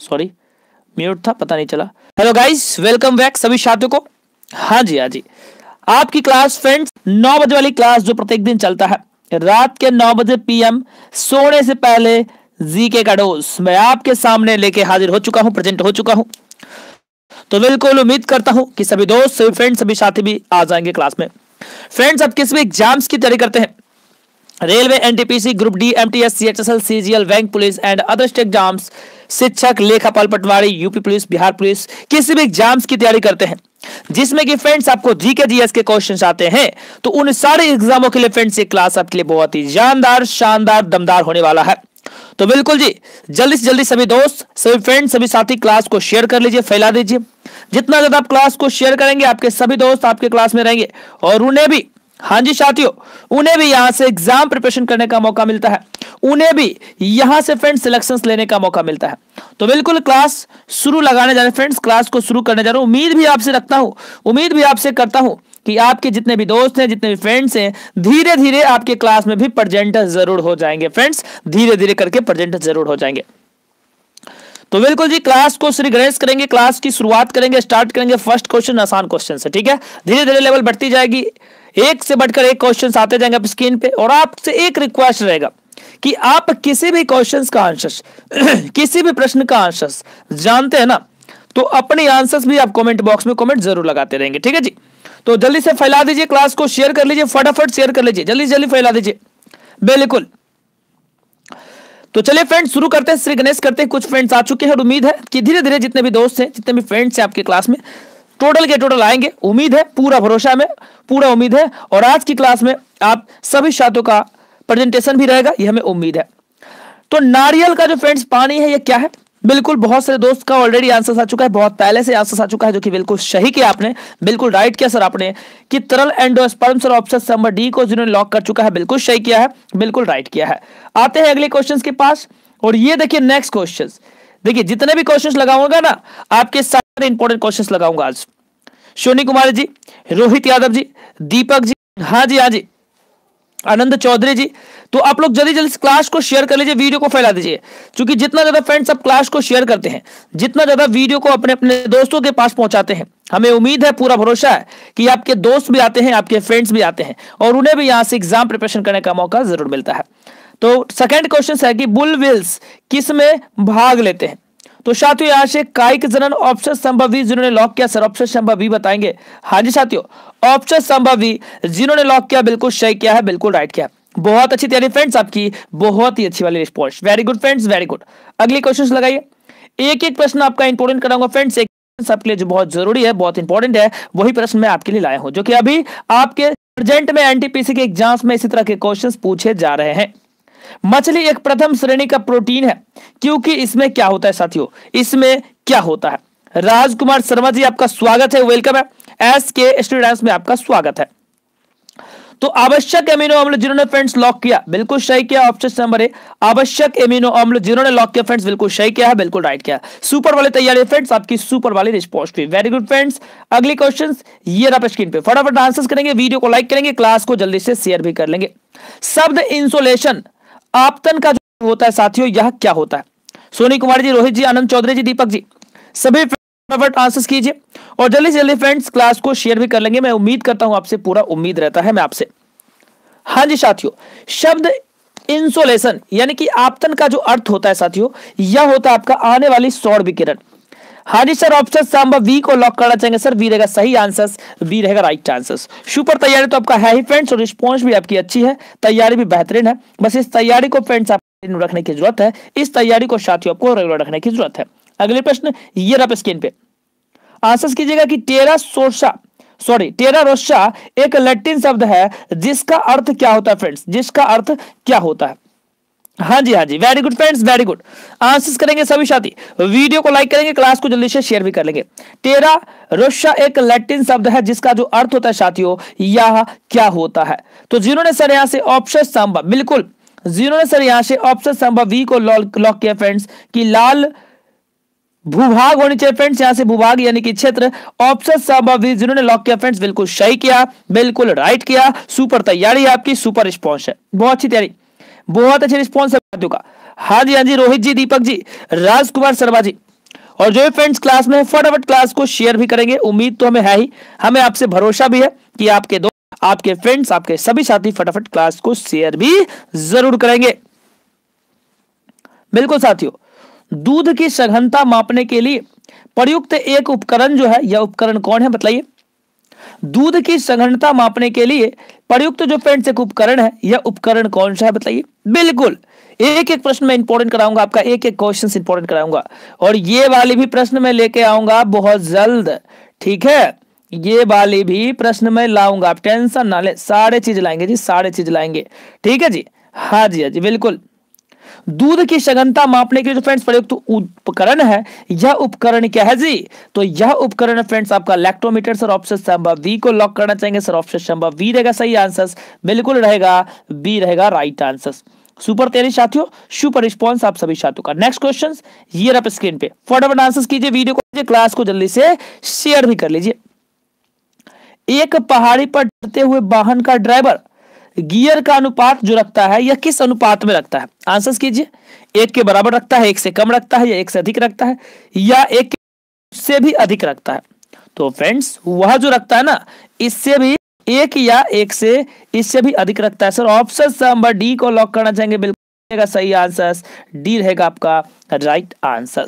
sorry mute था पता नहीं चला हेलो गाइस वेलकम बैक सभी छात्रों को हाँ जी हाँ जी आपकी क्लास फ्रेंड्स नौ बजे वाली क्लास जो प्रत्येक दिन चलता है रात के नौ बजे पीएम सोने से पहले जी के का डोज मैं आपके सामने लेके हाजिर हो चुका हूँ प्रेजेंट हो चुका हूँ तो बिल्कुल उम्मीद करता हूँ कि सभी दोस्त सभी फ्रेंड्स सभी साथी भी आ जाएंगे क्लास में फ्रेंड्स अब किस भी एग्जाम्स की तैयारी करते हैं railway NTPC group D MTS CHSL CGL bank police and other state exams शिक्षक लेखापाल पटवारी यूपी पुलिस बिहार पुलिस किसी भी एग्जाम्स की तैयारी करते हैं जिसमें कि फ्रेंड्स आपको जीके जीएस के क्वेश्चंस आते हैं तो उन सारे एग्जामों के लिए फ्रेंड्स ये क्लास आपके लिए बहुत ही जानदार शानदार दमदार होने वाला है तो बिल्कुल जी जल्दी से जल्दी सभी दोस्त सभी फ्रेंड सभी साथी क्लास को शेयर कर लीजिए फैला दीजिए जितना ज्यादा आप क्लास को शेयर करेंगे आपके सभी दोस्त आपके क्लास में रहेंगे और उन्हें भी हाँ जी साथियों उन्हें भी यहां से एग्जाम प्रिपरेशन करने का मौका मिलता है उन्हें भी यहां से फ्रेंड्स सिलेक्शंस लेने का मौका मिलता है तो बिल्कुल क्लास शुरू लगाने जा रहे फ्रेंड्स क्लास को शुरू करने जा रहा हूं उम्मीद भी आपसे रखता हूं उम्मीद भी आपसे करता हूं कि आपके जितने भी दोस्त हैं जितने भी फ्रेंड्स हैं धीरे धीरे आपके क्लास में भी प्रजेंटर जरूर हो जाएंगे फ्रेंड्स धीरे धीरे करके प्रजेंटर जरूर हो जाएंगे तो बिल्कुल जी क्लास को श्री गणेश करेंगे क्लास की शुरुआत करेंगे स्टार्ट करेंगे फर्स्ट क्वेश्चन आसान क्वेश्चन से ठीक है धीरे धीरे लेवल बढ़ती जाएगी एक से बढ़कर एक क्वेश्चन आते जाएंगे आप स्क्रीन पे और आपसे एक रिक्वेस्ट रहेगा कि आप किसी भी क्वेश्चन का आंसर किसी भी प्रश्न का आंसर जानते हैं ना तो अपने आंसर्स भी आप कमेंट बॉक्स में कमेंट जरूर लगाते रहेंगे ठीक है जी तो जल्दी से फैला दीजिए क्लास को शेयर कर लीजिए फटाफट शेयर कर लीजिए जल्दी जल्दी फैला दीजिए बिल्कुल तो चलिए फ्रेंड्स शुरू करते हैं श्री गणेश करते हैं कुछ फ्रेंड्स आ चुके हैं और उम्मीद है कि धीरे धीरे जितने भी दोस्त हैं जितने भी फ्रेंड्स हैं आपके क्लास में टोटल के टोटल आएंगे उम्मीद है पूरा भरोसा में पूरा उम्मीद है और आज की क्लास में आप सभी छात्रों का प्रेजेंटेशन भी रहेगा यह हमें उम्मीद है तो नारियल का जो फ्रेंड्स पानी है यह क्या है बिल्कुल बहुत सारे दोस्त का ऑलरेडी आंसर आ चुका है बहुत पहले से आंसर आ चुका है जो कि बिल्कुल सही किया आपने बिल्कुल राइट किया सर आपने कि तरल endosperm sir option number D को जिन्होंने लॉक कर चुका है बिल्कुल सही किया है बिल्कुल राइट किया है आते हैं अगले क्वेश्चन के पास और ये देखिए नेक्स्ट क्वेश्चन देखिए जितने भी क्वेश्चंस लगाऊंगा ना आपके सारे इंपॉर्टेंट क्वेश्चंस लगाऊंगा आज सोनी कुमार जी रोहित यादव जी दीपक जी हाँ जी हाँ जी आनंद चौधरी जी तो आप लोग जल्दी जल्दी क्लास को शेयर कर लीजिए वीडियो को फैला दीजिए क्योंकि जितना ज्यादा फ्रेंड्स आप क्लास को शेयर करते हैं जितना ज्यादा वीडियो को अपने अपने दोस्तों के पास पहुंचाते हैं हमें उम्मीद है पूरा भरोसा है कि आपके दोस्त भी आते हैं आपके फ्रेंड्स भी आते हैं और उन्हें भी यहाँ से एग्जाम प्रिपरेशन करने का मौका जरूर मिलता है तो सेकंड क्वेश्चन है कि बुल विल्स किस में भाग लेते हैं तो साथियों यहां से कायिक जनन ऑप्शन संभव भी जिन्होंने लॉक किया सर ऑप्शन संभव भी बताएंगे हाँ जी साथियों ऑप्शन संभव भी जिन्होंने लॉक किया बिल्कुल सही किया है बिल्कुल राइट किया बहुत अच्छी तैयारी फ्रेंड्स आपकी बहुत ही अच्छी वाली response very good friends very good अगले क्वेश्चन लगाइए एक एक प्रश्न आपका इंपोर्टेंट कराऊंगा फ्रेंड्स एक आपके लिए जो बहुत जरूरी है बहुत इंपॉर्टेंट है वही प्रश्न मैं आपके लिए लाया हूं जो कि अभी आपके प्रेजेंट में एनटीपीसी के एग्जाम्स में इसी तरह के क्वेश्चंस पूछे जा रहे हैं मछली एक प्रथम श्रेणी का प्रोटीन है क्योंकि इसमें क्या होता है साथियों इसमें क्या होता है राजकुमार शर्मा जी आपका स्वागत है वेलकम है एस के स्टूडेंट्स में आपका स्वागत है तो आवश्यक एमिनो अम्ल जिन्होंने फ्रेंड्स लॉक किया बिल्कुल सही किया ऑप्शन नंबर ए आवश्यक एमिनो अम्ल जिन्होंने लॉक किया फ्रेंड्स बिल्कुल सही किया है बिल्कुल राइट किया सुपर वाले तैयारी फ्रेंड्स आपकी सुपर वाली रिस्पॉन्स भी वेरी गुड फ्रेंड्स अगले क्वेश्चन ये आप स्क्रीन पे फटाफट आंसर करेंगे वीडियो को लाइक करेंगे क्लास को जल्दी से शेयर भी कर लेंगे शब्द इंसोलेशन आपतन का जो होता है साथियों यह क्या होता है सोनी कुमार जी रोहित जी आनंद चौधरी जी दीपक जी सभी फटाफट आंसर्स कीजिए और जल्दी से जल्दी फ्रेंड्स क्लास को शेयर भी कर लेंगे मैं उम्मीद करता हूं आपसे पूरा उम्मीद रहता है मैं आपसे हाँ जी साथियों शब्द इंसोलेशन यानी कि आपतन का जो अर्थ होता है साथियों यह होता है आपका आने वाली सौर विकिरण हाँ जी सर ऑप्शन सांबा वी को लॉक करना चाहेंगे सर वी रहेगा सही आंसर वी रहेगा राइट आंसर सुपर तैयारी तो आपका है ही फ्रेंड्स और रिस्पॉन्स भी आपकी अच्छी है तैयारी भी बेहतरीन है बस इस तैयारी को फ्रेंड्स आप रखने की जरूरत है इस तैयारी को साथियों आपको रेगुलर रखने की जरूरत है अगले प्रश्न ये रहा स्क्रीन पे आंसर कीजिएगा कि टेरा सोर्सा सॉरी टेरा रोसा एक लैटिन शब्द है जिसका अर्थ क्या होता है फ्रेंड्स जिसका अर्थ क्या होता है हाँ जी हाँ जी very good friends very good answers करेंगे सभी साथी वीडियो को लाइक करेंगे क्लास को जल्दी से शेयर भी कर लेंगे टेरा रोशा एक लैटिन शब्द है जिसका जो अर्थ होता है साथियों यह क्या होता है तो जिन्होंने सर यहाँ से ऑप्शन संभव बिल्कुल जिन्होंने सर यहाँ से ऑप्शन संभव वी को लॉक किया फ्रेंड्स की लाल भूभाग होनी चाहिए फ्रेंड्स यहाँ से भूभाग यानी कि क्षेत्र ऑप्शन संभव वी जिन्होंने लॉक किया फ्रेंड्स बिल्कुल सही किया बिल्कुल राइट किया सुपर तैयारी आपकी सुपर रिस्पॉन्स है बहुत अच्छी तैयारी बहुत अच्छे रिस्पॉन्स है विद्यार्थियों का हाँ जी हाँ जी रोहित जी दीपक जी राजकुमार शर्मा जी और जो फ्रेंड्स क्लास में फटाफट क्लास को शेयर भी करेंगे उम्मीद तो हमें है ही हमें आपसे भरोसा भी है कि आपके दो आपके फ्रेंड्स आपके सभी साथी फटाफट क्लास को शेयर भी जरूर करेंगे बिल्कुल साथियों दूध की सघनता मापने के लिए प्रयुक्त एक उपकरण जो है यह उपकरण कौन है बताइए दूध की सघनता मापने के लिए प्रयुक्त जो पेंट एक उपकरण है यह उपकरण कौन सा है बताइए बिल्कुल एक एक प्रश्न मैं इंपोर्टेंट कराऊंगा आपका एक एक क्वेश्चन इंपोर्टेंट कराऊंगा और ये वाली भी प्रश्न में लेके आऊंगा बहुत जल्द ठीक है ये वाली भी प्रश्न में लाऊंगा आप टेंशन ना ले सारे चीज लाएंगे जी सारे चीज लाएंगे ठीक है जी हाँ जी हाँ जी बिल्कुल दूध की सघनता मापने के जो फ्रेंड्स प्रयुक्त उपकरण है यह उपकरण क्या है जी तो यह उपकरण फ्रेंड्स आपका लैक्टोमीटर सर ऑप्शन संभव वी को लॉक करना चाहेंगे सर ऑप्शन संभव वी रहेगा सही आंसर बिल्कुल रहेगा बी रहेगा राइट आंसर सुपर तेरे साथियों सुपर रिस्पॉन्स आप सभी साथियों का नेक्स्ट क्वेश्चन ये आप स्क्रीन पे फटाफट आंसर कीजिए वीडियो को क्लास को जल्दी से शेयर भी कर लीजिए एक पहाड़ी पर डरते हुए वाहन का ड्राइवर गियर का अनुपात जो रखता है यह किस अनुपात में रखता है आंसर कीजिए एक के बराबर रखता है एक से कम रखता है या एक से अधिक रखता है या एक से भी अधिक रखता है तो फ्रेंड्स वह जो रखता है ना इससे भी एक या एक से इससे भी अधिक रखता है सर ऑप्शन नंबर डी को लॉक करना चाहेंगे बिल्कुल रहेगा सही आंसर डी रहेगा आपका राइट आंसर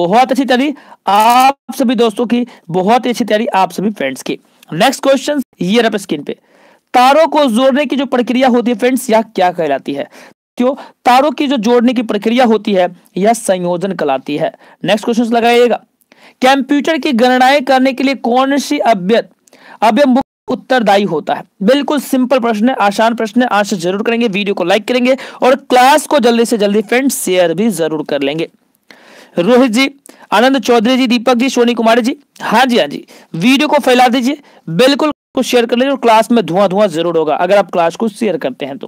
बहुत अच्छी तैयारी आप सभी दोस्तों की बहुत ही अच्छी तैयारी आप सभी फ्रेंड्स की नेक्स्ट क्वेश्चन ये स्क्रीन पे तारों को जोड़ने की जो प्रक्रिया होती है फ्रेंड्स यह क्या कहलाती है क्यों तारों की जो जोड़ने की प्रक्रिया होती है यह संयोजन कहलाती है नेक्स्ट क्वेश्चन लगाइएगा कंप्यूटर की गणनाएं करने के लिए कौन सी अव्यय अभ्य उत्तरदायी होता है बिल्कुल सिंपल प्रश्न है आसान प्रश्न है आंसर जरूर करेंगे वीडियो को लाइक करेंगे और क्लास को जल्दी से जल्दी फ्रेंड्स शेयर भी जरूर कर लेंगे रोहित जी आनंद चौधरी जी दीपक जी सोनी कुमारी जी हाँ जी हाँ जी वीडियो को फैला दीजिए बिल्कुल को शेयर कर लीजिए और क्लास में धुआं धुआं जरूर होगा अगर आप क्लास को शेयर करते हैं तो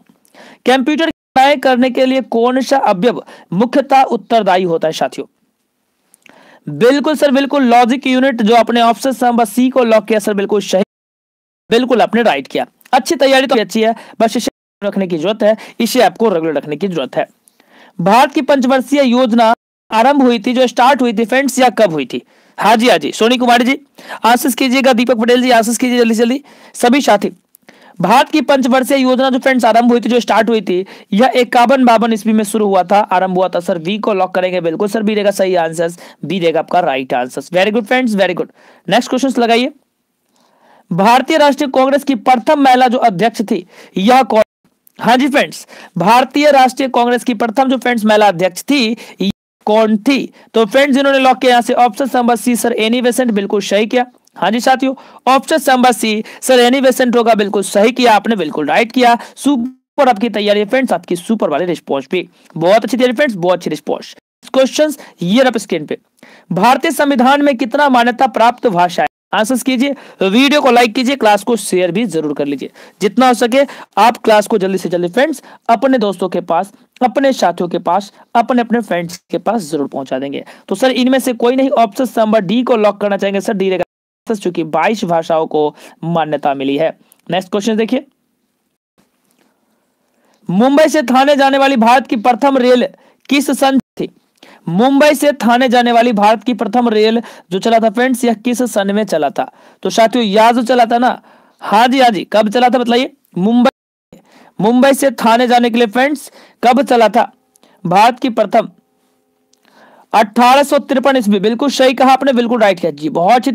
कंप्यूटर न्याय करने के लिए कौन सा अवयव मुख्यतः उत्तरदायी होता है साथियों बिल्कुल सर बिल्कुल लॉजिक यूनिट जो अपने ऑप्शन सी को लॉक किया सर बिल्कुल सही बिल्कुल आपने राइट किया अच्छी तैयारी तो अच्छी है बस इसे रखने की जरूरत है इसे आपको रेगुलर रखने की जरूरत है भारत की पंचवर्षीय योजना आरंभ हुई थी जो स्टार्ट हुई थी फ्रेंड्स या कब हुई थी हाँ जी हाँ जी सोनी कुमारी जी आशीष कीजिएगा दीपक पटेल जी आशीष कीजिए जल्दी जल्दी सभी साथी भारत की पंचवर्षीय योजना जो फ्रेंड्स आरंभ हुई थी जो स्टार्ट हुई थी यह इक्यावन बावन ईस्वी में शुरू हुआ था आरंभ हुआ था सर वी को लॉक करेंगे बिल्कुल सर बी देगा सही आंसर बी देगा आपका right answer very good friends very good next question लगाइए भारतीय राष्ट्रीय कांग्रेस की प्रथम महिला जो अध्यक्ष थी यह कौन हाँ जी फ्रेंड्स भारतीय राष्ट्रीय कांग्रेस की प्रथम जो फ्रेंड्स महिला अध्यक्ष थी कौन थी तो फ्रेंड्स इन्होंने लॉक किया यहां से option number C sir Annie Besant बिल्कुल सही किया हाँ जी साथियों option number C sir Annie Besant होगा बिल्कुल सही किया आपने बिल्कुल राइट किया सुपर आपकी तैयारी फ्रेंड्स आपकी सुपर वाले रिस्पॉन्स भी बहुत अच्छी तैयारी फ्रेंड्स बहुत अच्छी रिस्पॉन्स क्वेश्चन ये स्क्रीन पे भारतीय संविधान में कितना मान्यता प्राप्त भाषा आंसर्स कीजिए वीडियो को लाइक कीजिए क्लास को शेयर भी जरूर कर लीजिए जितना हो सके आप क्लास को जल्दी से जल्दी फ्रेंड्स अपने दोस्तों के पास अपने साथियों के पास अपने अपने फ्रेंड्स के पास जरूर पहुंचा देंगे तो सर इनमें से कोई नहीं ऑप्शन नंबर डी को लॉक करना चाहेंगे सर डी रहेगा चूंकि बाईस भाषाओं को मान्यता मिली है नेक्स्ट क्वेश्चन देखिए मुंबई से थाने जाने वाली भारत की प्रथम रेल किस सं मुंबई से थाने जाने वाली भारत की प्रथम रेल जो चला था फ्रेंड्स यह किस सन में चला था तो साथियों यह तो चला था ना हाँ जी हाँ जी कब चला था बताइए मुंबई मुंबई से थाने जाने के लिए फ्रेंड्स कब चला था भारत की प्रथम अठारह तिरपन ईस्वी बिल्कुल सही कहा आपने बिल्कुल राइट किया जी बहुत अच्छी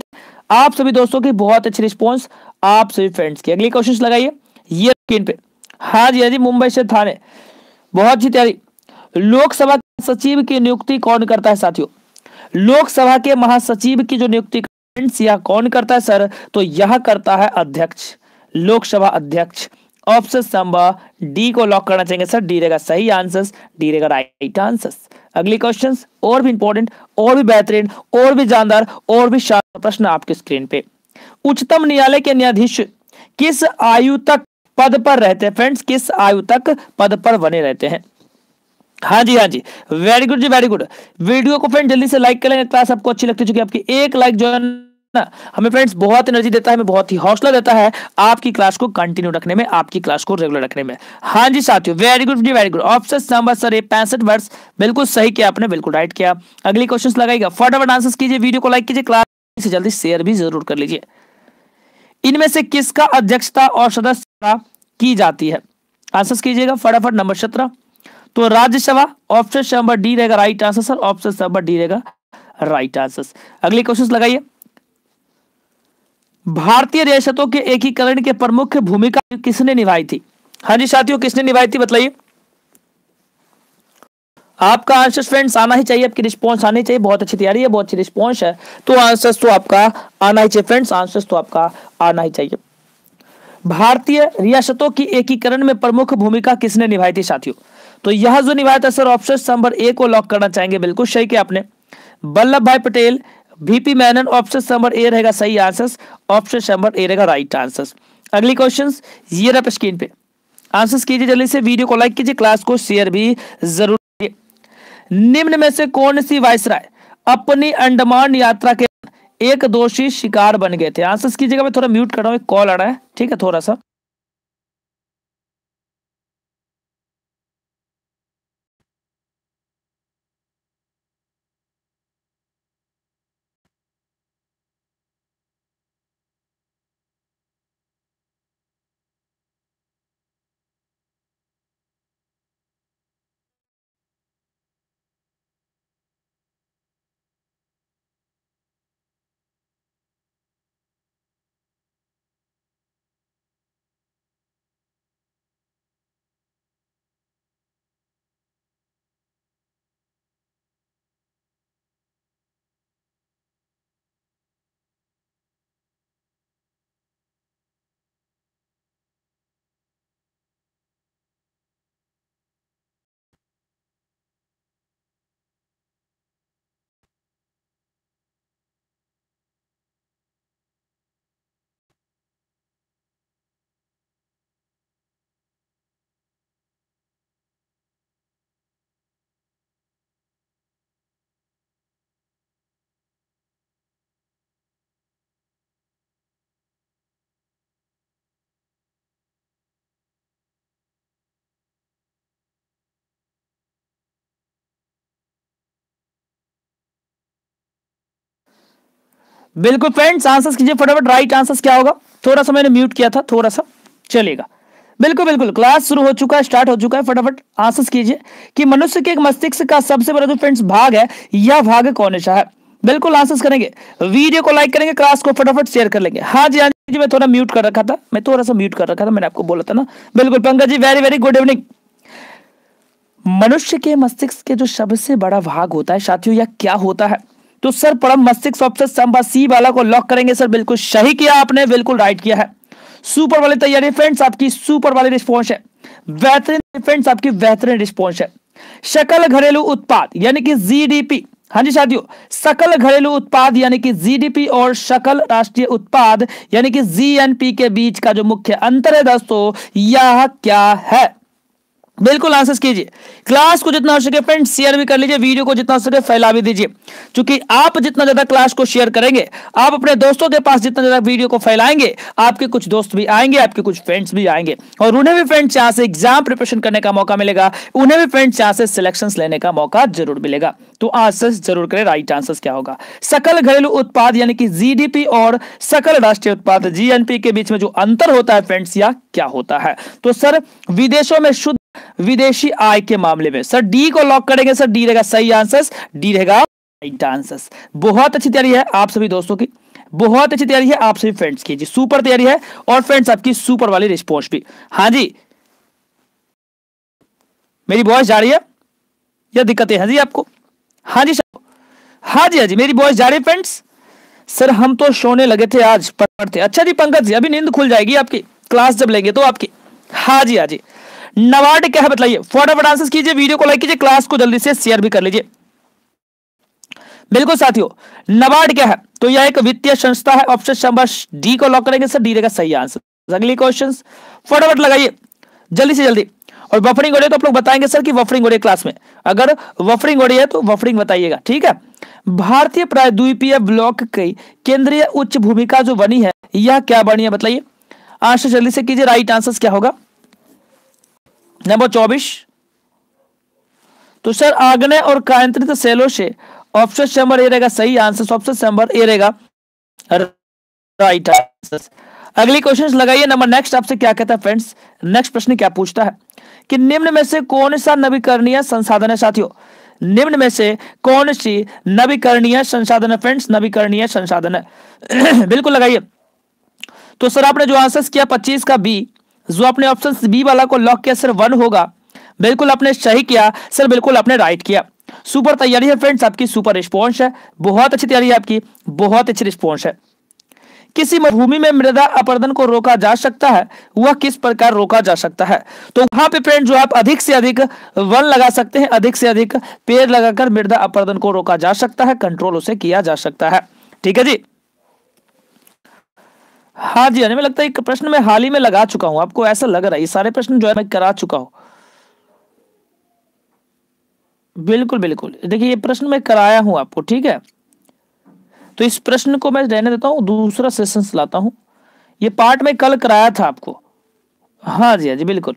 आप सभी दोस्तों की बहुत अच्छी रिस्पॉन्स आप सभी फ्रेंड्स की अगली क्वेश्चन लगाइए ये पे हाँ जी हाँ जी मुंबई से थाने बहुत अच्छी तैयारी लोकसभा सचिव की नियुक्ति कौन करता है साथियों लोकसभा के महासचिव की जो नियुक्ति यह कौन करता है सर तो यह करता है अध्यक्ष लोकसभा अध्यक्ष ऑप्शन संभव डी को लॉक करना चाहेंगे सर डी रहेगा सही आंसर डी रहेगा राइट आंसर अगले क्वेश्चन और भी इंपॉर्टेंट और भी बेहतरीन और भी जानदार और भी शानदार प्रश्न आपके स्क्रीन पे उच्चतम न्यायालय के न्यायाधीश किस आयु तक पद पर रहते हैं फ्रेंड्स किस आयु तक पद पर बने रहते हैं हाँ जी हाँ जी वेरी गुड जी वेरी गुड वीडियो को फ्रेंड जल्दी से लाइक करेंगे क्लास आपको अच्छी लगती है चूंकि आपकी एक लाइक जो है ना हमें फ्रेंड्स बहुत एनर्जी देता है हमें बहुत ही हौसला देता है आपकी क्लास को कंटिन्यू रखने में आपकी क्लास को रेगुलर रखने में हाँ जी साथियों वेरी गुड जी very good option number sir ये पैंसठ वर्ष बिल्कुल सही किया आपने बिल्कुल राइट किया अगली क्वेश्चन लगाएगा फटाफट आंसर कीजिए वीडियो को लाइक कीजिए क्लास से जल्दी शेयर भी जरूर कर लीजिए इनमें से किसका अध्यक्षता और सदस्यता की जाती है आंसर कीजिएगा फटाफट नंबर सत्रह तो राज्यसभा ऑप्शन नंबर डी रहेगा right answer sir option number D रहेगा राइट आंसर अगले क्वेश्चन लगाइए भारतीय रियासतों के एकीकरण के प्रमुख भूमिका किसने निभाई थी हाँ जी साथियों किसने निभाई थी बताइए आपका आंसर फ्रेंड्स आना ही चाहिए आपकी रिस्पॉन्स आनी चाहिए बहुत अच्छी तैयारी है बहुत अच्छी रिस्पॉन्स है तो आंसर तो आपका आना ही चाहिए फ्रेंड्स आंसर तो आपका आना ही चाहिए भारतीय रियासतों की एकीकरण में प्रमुख भूमिका किसने निभाई थी साथियों तो यह जो निवाय है सर ऑप्शन नंबर ए को लॉक करना चाहेंगे बिल्कुल सही क्या आपने Vallabhbhai Patel BP Menon option number A रहेगा सही आंसर ऑप्शन नंबर ए रहेगा राइट आंसर अगली क्वेश्चन ये रहा स्क्रीन पे आंसर कीजिए जल्दी से वीडियो को लाइक कीजिए क्लास को शेयर भी जरूर निम्न में से कौन सी वायसराय अपनी अंडमान यात्रा के एक दोषी शिकार बन गए थे आंसर कीजिएगा मैं थोड़ा म्यूट कर रहा हूँ कॉल आ रहा है ठीक है थोड़ा सा बिल्कुल फ्रेंड्स आंसर कीजिए फटाफट राइट आंसर क्या होगा थोड़ा सा मैंने म्यूट किया था थोड़ा सा चलेगा बिल्कुल बिल्कुल क्लास शुरू हो चुका है स्टार्ट हो चुका है फटाफट आंसर कीजिए कि मनुष्य के एक मस्तिष्क का सबसे बड़ा जो फ्रेंड्स भाग है यह भाग कौन सा है बिल्कुल आंसर करेंगे वीडियो को लाइक करेंगे क्लास को फटाफट शेयर कर लेंगे हाँ जी हाँ जी मैं थोड़ा म्यूट कर रखा था मैं थोड़ा सा म्यूट कर रखा था मैंने आपको बोला था ना बिल्कुल Pankaj ji very very good evening मनुष्य के मस्तिष्क के जो सबसे बड़ा भाग होता है साथियों यह क्या होता है तो सर परम मस्तिष्क सबसे संभव सी वाला को लॉक करेंगे सर बिल्कुल सही किया आपने बिल्कुल राइट किया है सुपर वाली तैयारी फ्रेंड्स आपकी सुपर वाली रिस्पॉन्स है बेहतरीन फ्रेंड्स आपकी बेहतरीन रिस्पॉन्स है सकल घरेलू उत्पाद यानी कि जीडीपी हाँ जी साथियों सकल घरेलू उत्पाद यानी कि जीडीपी और सकल राष्ट्रीय उत्पाद यानी कि जीएनपी के बीच का जो मुख्य अंतर है दोस्तों यह क्या है बिल्कुल आंसर कीजिए क्लास को जितना हो सके फ्रेंड शेयर भी कर लीजिए वीडियो को जितना हो सके फैला भी दीजिए क्योंकि आप जितना ज्यादा क्लास को शेयर करेंगे आप अपने दोस्तों के पास जितना ज्यादा वीडियो को फैलाएंगे आपके कुछ दोस्त भी आएंगे आपके कुछ फ्रेंड्स भी आएंगे और उन्हें भी फ्रेंड्स यहाँ से एग्जाम प्रिपरेशन करने का मौका मिलेगा उन्हें भी फ्रेंड्स यहाँ से सिलेक्शन लेने का मौका जरूर मिलेगा तो आंसर जरूर करें राइट आंसर क्या होगा सकल घरेलू उत्पाद यानी कि जीडीपी और सकल राष्ट्रीय उत्पाद जीएनपी के बीच में जो अंतर होता है फ्रेंड्स या क्या होता है तो सर विदेशों में शुद्ध विदेशी आय के मामले में सर डी को लॉक करेंगे सर डी रहेगा सही आंसर डी रहेगा राइट आंसर बहुत अच्छी तैयारी है आप सभी दोस्तों की बहुत अच्छी तैयारी है आप सभी फ्रेंड्स की जी सुपर तैयारी है और फ्रेंड्स आपकी सुपर वाली रिस्पॉन्स भी हाँ जी मेरी वॉइस जा रही है या दिक्कतें हैं जी आपको हाँ जी सर हाँ जी हाँ जी मेरी वॉइस जा रही है फ्रेंड्स सर हम तो सोने लगे थे आज पढ़ते अच्छा जी पंकज जी अभी नींद खुल जाएगी आपकी क्लास जब लेंगे तो आपकी हाँ जी हाँ जी नवार्ड क्या है बताइए फटाफट आंसर कीजिए वीडियो को लाइक कीजिए क्लास को जल्दी से शेयर भी कर लीजिए बिल्कुल साथियों नवार्ड क्या है तो यह एक वित्तीय संस्था है ऑप्शन नंबर डी को लॉक करेंगे सर डी रहेगा सही आंसर अगले क्वेश्चन फटाफट लगाइए जल्दी से जल्दी और वफरिंग हो रही है तो आप लोग बताएंगे सर कि वफरिंग हो रही है क्लास में अगर वफरिंग हो रही है तो वफरिंग बताइएगा ठीक है भारतीय प्रायद्वीपीय ब्लॉक की केंद्रीय उच्च भूमिका जो बनी है यह क्या बनी है बताइए आंसर जल्दी से कीजिए राइट आंसर क्या होगा नंबर चौबीस तो सर आग्नेय और कायंत्रित सेलों से ऑप्शन नंबर ए रहेगा सही आंसर ऑप्शन नंबर ए रहेगा राइट आंसर अगली क्वेश्चन लगाइए नंबर नेक्स्ट आपसे क्या कहता है फ्रेंड्स नेक्स्ट प्रश्न क्या पूछता है कि निम्न में से कौन सा नवीकरणीय संसाधन है साथियों निम्न में से कौन सी नवीकरणीय संसाधन है फ्रेंड्स नवीकरणीय संसाधन है बिल्कुल लगाइए तो सर आपने जो आंसर किया पच्चीस का बी जो अपने ऑप्शन बी वाला को लॉक किया सर वन होगा बिल्कुल आपने सही किया सर बिल्कुल आपने राइट किया सुपर तैयारी है फ्रेंड्स आपकी सुपर रिस्पॉन्स है बहुत अच्छी तैयारी है आपकी बहुत अच्छी रिस्पॉन्स है किसी भूमि में मृदा अपर्दन को रोका जा सकता है वह किस प्रकार रोका जा सकता है तो वहां पे फ्रेंड जो आप अधिक से अधिक वन लगा सकते हैं अधिक से अधिक पेड़ लगाकर मृदा अपर्दन को रोका जा सकता है कंट्रोल उसे किया जा सकता है ठीक है जी हाँ जी हमें लगता है एक प्रश्न मैं हाल ही में लगा चुका हूं आपको ऐसा लग रहा है ये सारे प्रश्न जो है मैं करा चुका हूं बिल्कुल बिल्कुल देखिए ये प्रश्न मैं कराया हूं आपको ठीक है तो इस प्रश्न को मैं रहने देता हूं दूसरा सेशन लाता हूं ये पार्ट में कल कराया था आपको हाँ जी हाँ जी बिल्कुल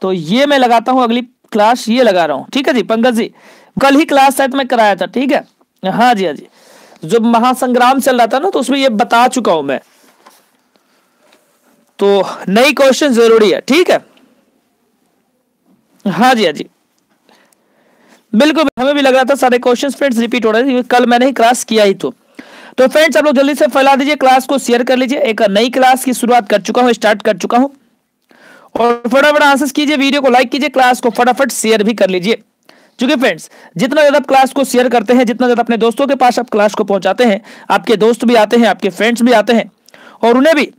तो ये मैं लगाता हूं अगली क्लास ये लगा रहा हूं ठीक है जी पंकज जी कल ही क्लास शायद मैं कराया था ठीक है हाँ जी हाँ जी जो महासंग्राम चल रहा था ना तो उसमें ये बता चुका हूं मैं तो नई क्वेश्चन जरूरी है ठीक है हाँ जी हाँ जी बिल्कुल हमें भी लग रहा था सारे क्वेश्चन फ्रेंड्स रिपीट हो रहे थे कल मैंने ही क्लास किया ही तो तो फ्रेंड्स आप लोग जल्दी से फैला दीजिए क्लास को शेयर कर लीजिए एक नई क्लास की शुरुआत कर चुका हूँ स्टार्ट कर चुका हूँ और फटाफट आंसर कीजिए वीडियो को लाइक कीजिए क्लास को फटाफट शेयर भी कर लीजिए चूंकि फ्रेंड्स जितना ज्यादा आप क्लास को शेयर करते हैं जितना ज्यादा अपने दोस्तों के पास आप क्लास को पहुंचाते हैं आपके दोस्त भी आते हैं आपके फ्रेंड्स भी आते हैं और उन्हें भी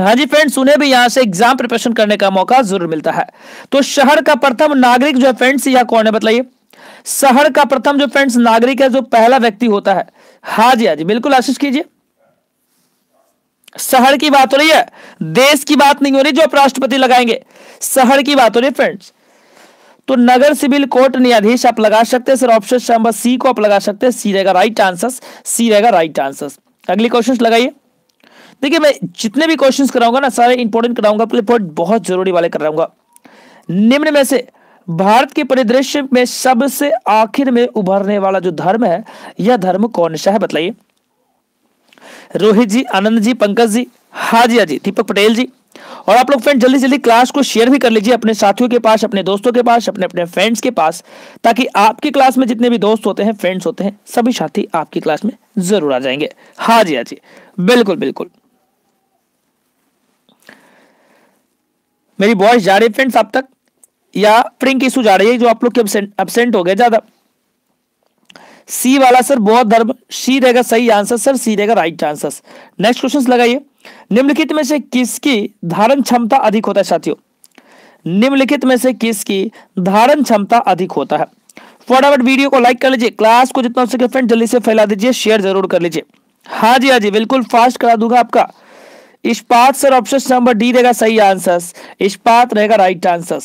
हाँ जी फ्रेंड्स उन्हें भी यहाँ से एग्जाम प्रिपरेशन करने का मौका जरूर मिलता है तो शहर का प्रथम नागरिक जो है फ्रेंड्स यह कौन है बताइए शहर का प्रथम जो फ्रेंड्स नागरिक है जो पहला व्यक्ति होता है हाँ जी हाँ जी बिल्कुल आशीष कीजिए शहर की बात हो रही है देश की बात नहीं हो रही जो आप राष्ट्रपति लगाएंगे शहर की बात हो रही है फ्रेंड्स तो नगर सिविल कोर्ट न्यायाधीश आप लगा सकते हैं सर ऑप्शन नंबर सी को आप लगा सकते हैं सी रहेगा राइट आंसर सी रहेगा राइट आंसर अगले क्वेश्चन लगाइए देखिए मैं जितने भी क्वेश्चन कराऊंगा ना सारे इंपोर्टेंट कराऊंगा बहुत जरूरी वाले कराऊंगा निम्न में से भारत के परिदृश्य में सबसे आखिर में उभरने वाला जो धर्म है यह धर्म कौन सा है बताइए रोहित जी आनंद जी पंकज जी हाजी हाजी दीपक पटेल जी और आप लोग फ्रेंड जल्दी जल्दी क्लास को शेयर भी कर लीजिए अपने साथियों के पास अपने दोस्तों के पास अपने अपने फ्रेंड्स के पास ताकि आपकी क्लास में जितने भी दोस्त होते हैं फ्रेंड्स होते हैं सभी साथी आपकी क्लास में जरूर आ जाएंगे हाँ जी हाँ जी बिल्कुल बिल्कुल मेरी वॉइस जा रही है फ्रेंड्स आप तक या प्रिंक इशू जा रही है जो आप लोग के एबसेंट हो गए ज्यादा सी वाला सर बौद्ध धर्म सी रहेगा सही आंसर सर सी रहेगा राइट आंसर नेक्स्ट क्वेश्चन लगाइए निम्नलिखित में से किसकी धारण क्षमता अधिक होता है साथियों निम्नलिखित में से किसकी धारण क्षमता अधिक होता है फटाफट वीडियो को लाइक कर लीजिए क्लास को जितना हो सके फ्रेंड जल्दी से फैला दीजिए शेयर जरूर कर लीजिए हाँ जी हाँ जी बिल्कुल फास्ट करा दूंगा आपका इस्पात सर ऑप्शन नंबर डी रहेगा सही आंसर इस्पात रहेगा राइट आंसर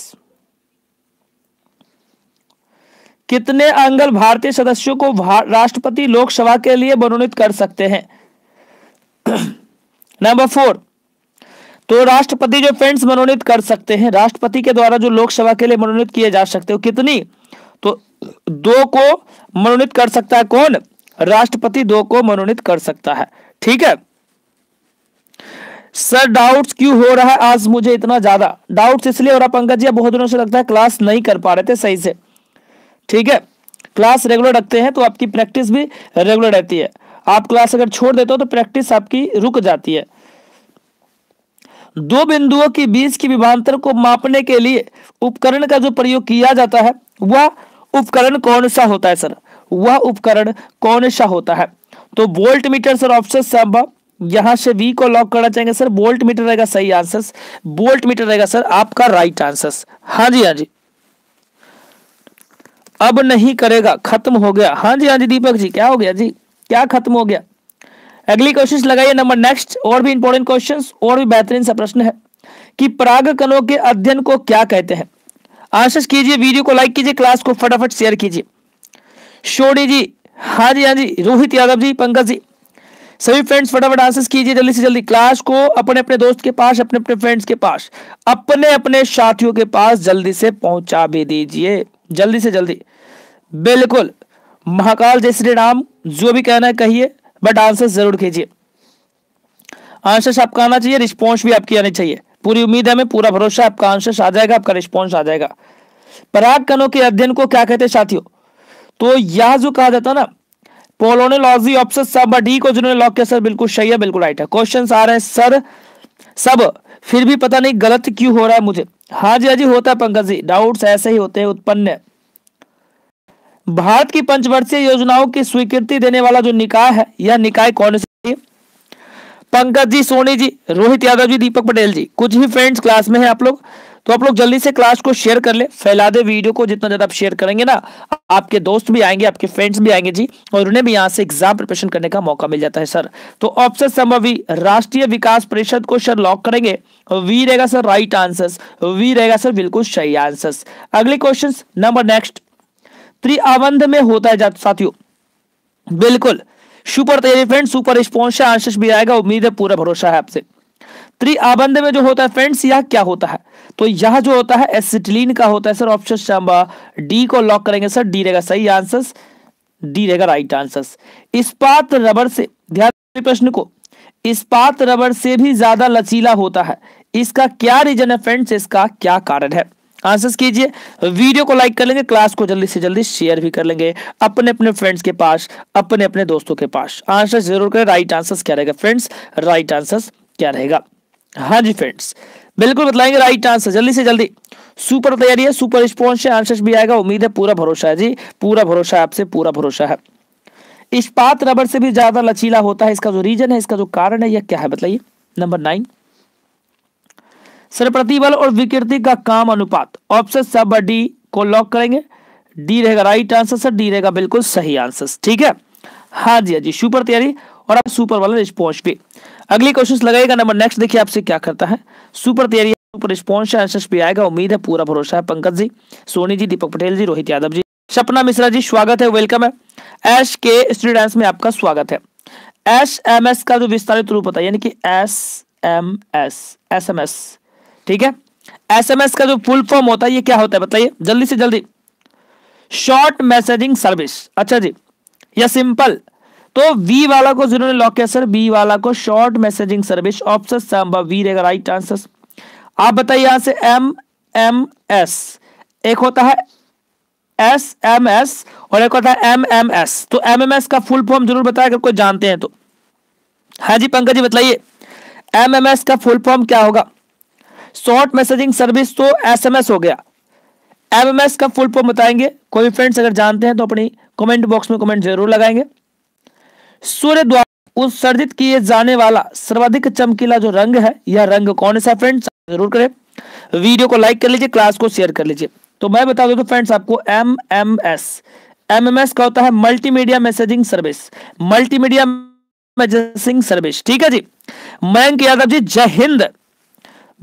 कितने अंगल भारतीय सदस्यों को राष्ट्रपति लोकसभा के लिए मनोनीत कर सकते हैं नंबर फोर तो राष्ट्रपति जो फ्रेंड्स मनोनीत कर सकते हैं राष्ट्रपति के द्वारा जो लोकसभा के लिए मनोनीत किए जा सकते हो कितनी तो दो को मनोनीत कर सकता है कौन राष्ट्रपति दो को मनोनीत कर सकता है ठीक है सर डाउट्स क्यों हो रहा है आज मुझे इतना ज्यादा डाउट्स इसलिए हो रहा पंकज जी बहुत दिनों से लगता है क्लास नहीं कर पा रहे थे सही से ठीक है क्लास रेगुलर रखते हैं तो आपकी प्रैक्टिस भी रेगुलर रहती है आप क्लास अगर छोड़ देते हो तो प्रैक्टिस आपकी रुक जाती है दो बिंदुओं के बीच की विभांतर को मापने के लिए उपकरण का जो प्रयोग किया जाता है वह उपकरण कौन सा होता है सर वह उपकरण कौन सा होता है तो वोल्ट मीटर सर ऑप्शन संभव यहां से वी को लॉक करना चाहेंगे सर वोल्ट मीटर रहेगा सही आंसर वोल्ट मीटर रहेगा सर आपका राइट आंसर हाँ जी हाँ जी अब नहीं करेगा खत्म हो गया हाँ जी हाँ जी दीपक जी क्या हो गया जी क्या खत्म हो गया अगली क्वेश्चन लगाइए नंबर नेक्स्ट और भी इंपॉर्टेंट क्वेश्चन और भी बेहतरीन सा प्रश्न है कि पराग कणों के अध्ययन को क्या कहते हैं आशस कीजिए वीडियो को लाइक कीजिए क्लास को फटाफट शेयर कीजिए शोडी जी हाँ जी हाँ जी रोहित यादव जी पंकज जी सभी फ्रेंड्स फटाफट आंसर कीजिए जल्दी से जल्दी क्लास को अपने अपने दोस्त के पास अपने अपने फ्रेंड्स के पास अपने अपने साथियों के पास जल्दी से पहुंचा भी दीजिए जल्दी से जल्दी बिल्कुल महाकाल जय श्री राम जो भी कहना है कहिए बट आंसर जरूर कीजिए आंसर आपका आना चाहिए रिस्पॉन्स भी आपकी आनी चाहिए पूरी उम्मीद है हमें पूरा भरोसा आपका आंसर आ जाएगा आपका रिस्पॉन्स आ जाएगा पराग कणों के अध्ययन को क्या कहते हैं साथियों तो यह जो कहा जाता है ना पोलोनोलॉजी ऑप्शन सब डी को जिन्होंने लॉक किया सर बिल्कुल सही है बिल्कुल राइट है क्वेश्चन आ रहे हैं सर सब फिर भी पता नहीं गलत क्यों हो रहा है मुझे हाँ जी हाजी होता है पंकज जी डाउट्स ऐसे ही होते हैं उत्पन्न भारत की पंचवर्षीय योजनाओं की स्वीकृति देने वाला जो निकाय है यह निकाय कौन से पंकज जी सोनी जी रोहित यादव जी दीपक पटेल जी कुछ ही फ्रेंड्स क्लास में है आप लोग तो आप लोग जल्दी से क्लास को शेयर कर ले फैला दे वीडियो को जितना ज्यादा आप शेयर करेंगे ना आपके दोस्त भी आएंगे आपके फ्रेंड्स भी आएंगे जी और उन्हें भी यहाँ से एग्जाम प्रिपरेशन करने का मौका मिल जाता है सर तो ऑप्शन संभव राष्ट्रीय विकास परिषद को सर लॉक करेंगे वी रहेगा सर राइट आंसर वी रहेगा सर बिल्कुल सही आंसर अगले क्वेश्चन नंबर नेक्स्ट त्रिआबंध में होता है साथियों बिल्कुल सुपर तैयारी फ्रेंड्स सुपर रिस्पॉन्स आंसर भी आएगा उम्मीद है पूरा भरोसा है आपसे त्रिआबंध में जो होता है फ्रेंड्स यह क्या होता है तो यह जो होता है एसिटिलीन का होता है सर ऑप्शन डी को लॉक करेंगे सर डी रहेगा सही आंसर डी रहेगा राइट आंसर इस्पात रबर से ध्यान प्रश्न को इस्पात रबर से भी ज्यादा लचीला होता है इसका क्या रीजन है फ्रेंड्स इसका क्या कारण है आंसर्स कीजिए वीडियो को लाइक कर लेंगे क्लास को जल्दी से जल्दी शेयर भी कर लेंगे अपने अपने फ्रेंड्स के पास अपने अपने दोस्तों के पास आंसर जरूर करें राइट आंसर्स क्या रहेगा फ्रेंड्स राइट आंसर्स क्या रहेगा हाँ जी फ्रेंड्स बिल्कुल बताएंगे राइट आंसर जल्दी से जल्दी सुपर तैयारी है सुपर रिस्पॉन्स है आंसर भी आएगा उम्मीद है पूरा भरोसा है जी पूरा भरोसा है आपसे पूरा भरोसा है इस्पात रबर से भी ज्यादा लचीला होता है इसका जो रीजन है इसका जो कारण है यह क्या है बताइए नंबर नाइन सर प्रतिबल और विकृति का काम अनुपात ऑप्शन सब डी को लॉक करेंगे डी रहेगा राइट आंसर सर डी रहेगा बिल्कुल सही आंसर ठीक है हाँ जी हाँ जी सुपर तैयारी और आप सुपर वाला रिस्पॉन्स पे अगली क्वेश्चन लगाएगा नंबर नेक्स्ट देखिए आपसे क्या करता है सुपर तैयारी सुपर रिस्पॉन्स आंसर पे आएगा उम्मीद है पूरा भरोसा है पंकज जी सोनी जी दीपक पटेल जी रोहित यादव जी सपना मिश्रा जी स्वागत है वेलकम है एस के स्टूडेंट्स में आपका स्वागत है एस एम एस का जो विस्तारित रूप होता है यानी कि S M S S M S ठीक है एस एम एस का जो फुल फॉर्म होता है ये क्या होता है बताइए जल्दी से जल्दी शॉर्ट मैसेजिंग सर्विस अच्छा जी या सिंपल तो वी वाला को जिन्होंने लॉक किया सर बी वाला को शॉर्ट मैसेजिंग सर्विस ऑप्शन संभव वी रहेगा राइट आंसर आप बताइए यहां से एम एम एस एक होता है एस एम एस और एक होता है एम एम एस तो एम एम एस का फुल फॉर्म जरूर बताया अगर कोई जानते हैं तो हाँ जी पंकज जी बताइए एम एम एस का फुल फॉर्म क्या होगा शॉर्ट मैसेजिंग सर्विस तो एस एम एस हो गया एम एम एस का फुल फॉर्म बताएंगे कोई फ्रेंड्स अगर जानते हैं तो अपनी कमेंट बॉक्स में कमेंट जरूर लगाएंगे सूर्य द्वारा उत्सर्जित किए जाने वाला सर्वाधिक चमकीला जो रंग है यह रंग कौन सा फ्रेंड्स जरूर करें वीडियो को लाइक कर लीजिए क्लास को शेयर कर लीजिए तो मैं बता दूं तो फ्रेंड्स आपको M M S M M S का होता है multimedia messaging service multimedia messaging service ठीक है जी मयंक यादव जी जय हिंद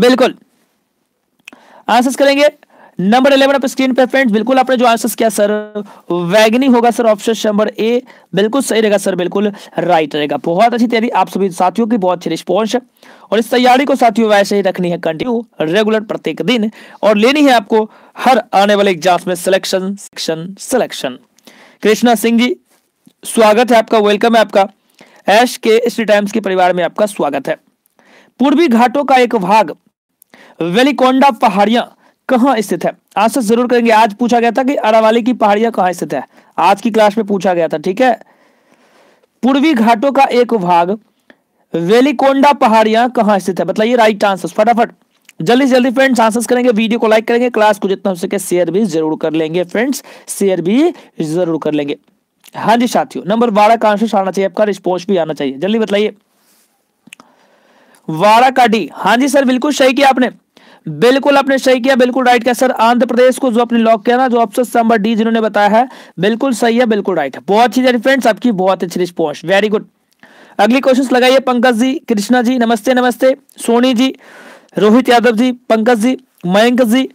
बिल्कुल आंसर करेंगे नंबर इलेवन आप स्क्रीन पे फ्रेंड्स बिल्कुल आपने जो आंसर किया सर वैगनी होगा सर ऑप्शन नंबर ए बिल्कुल सही रहेगा सर बिल्कुल राइट रहेगा बहुत अच्छी तैयारी आप सभी साथियों की बहुत अच्छी रिस्पॉन्स है और इस तैयारी को साथियों वैसे ही रखनी है कंटिन्यू रेगुलर प्रत्येक दिन और लेनी है आपको हर आने वाले एग्जाम में selection selection selection Krishna Singh ji स्वागत है आपका वेलकम है आपका एश के स्ट्री टाइम्स के परिवार में आपका स्वागत है पूर्वी घाटों का एक भाग वेलिकोंडा पहाड़ियां कहाँ स्थित है आंसर जरूर करेंगे आज पूछा गया था कि अरावाली की पहाड़ियां कहाँ स्थित है आज की क्लास में पूछा गया था ठीक है पूर्वी घाटों का एक भाग वेलीकोंडा पहाड़ियां कहाँ स्थित है बताइए राइट आंसर फटाफट जल्दी जल्दी फ्रेंड्स आंसर्स करेंगे वीडियो को लाइक करेंगे क्लास को जितना हो सके शेयर भी जरूर कर लेंगे फ्रेंड्स शेयर भी जरूर कर लेंगे हाँ जी साथियों नंबर बारह का आंसर आना चाहिए आपका रिस्पॉन्स भी आना चाहिए जल्दी बताइए वाराकाडी हाँ जी सर बिल्कुल सही किया आपने बिल्कुल आपने सही किया बिल्कुल राइट किया सर आंध्र प्रदेश को जो आपने लॉक किया ना जो ऑप्शन नंबर डी जिन्होंने बताया है बिल्कुल सही है बिल्कुल राइट है बहुत अच्छी फ्रेंड्स आपकी बहुत अच्छी रिस्पॉन्स वेरी गुड अगली क्वेश्चन लगाइए पंकज जी कृष्णा जी नमस्ते नमस्ते सोनी जी रोहित यादव जी पंकज जी मयंक जी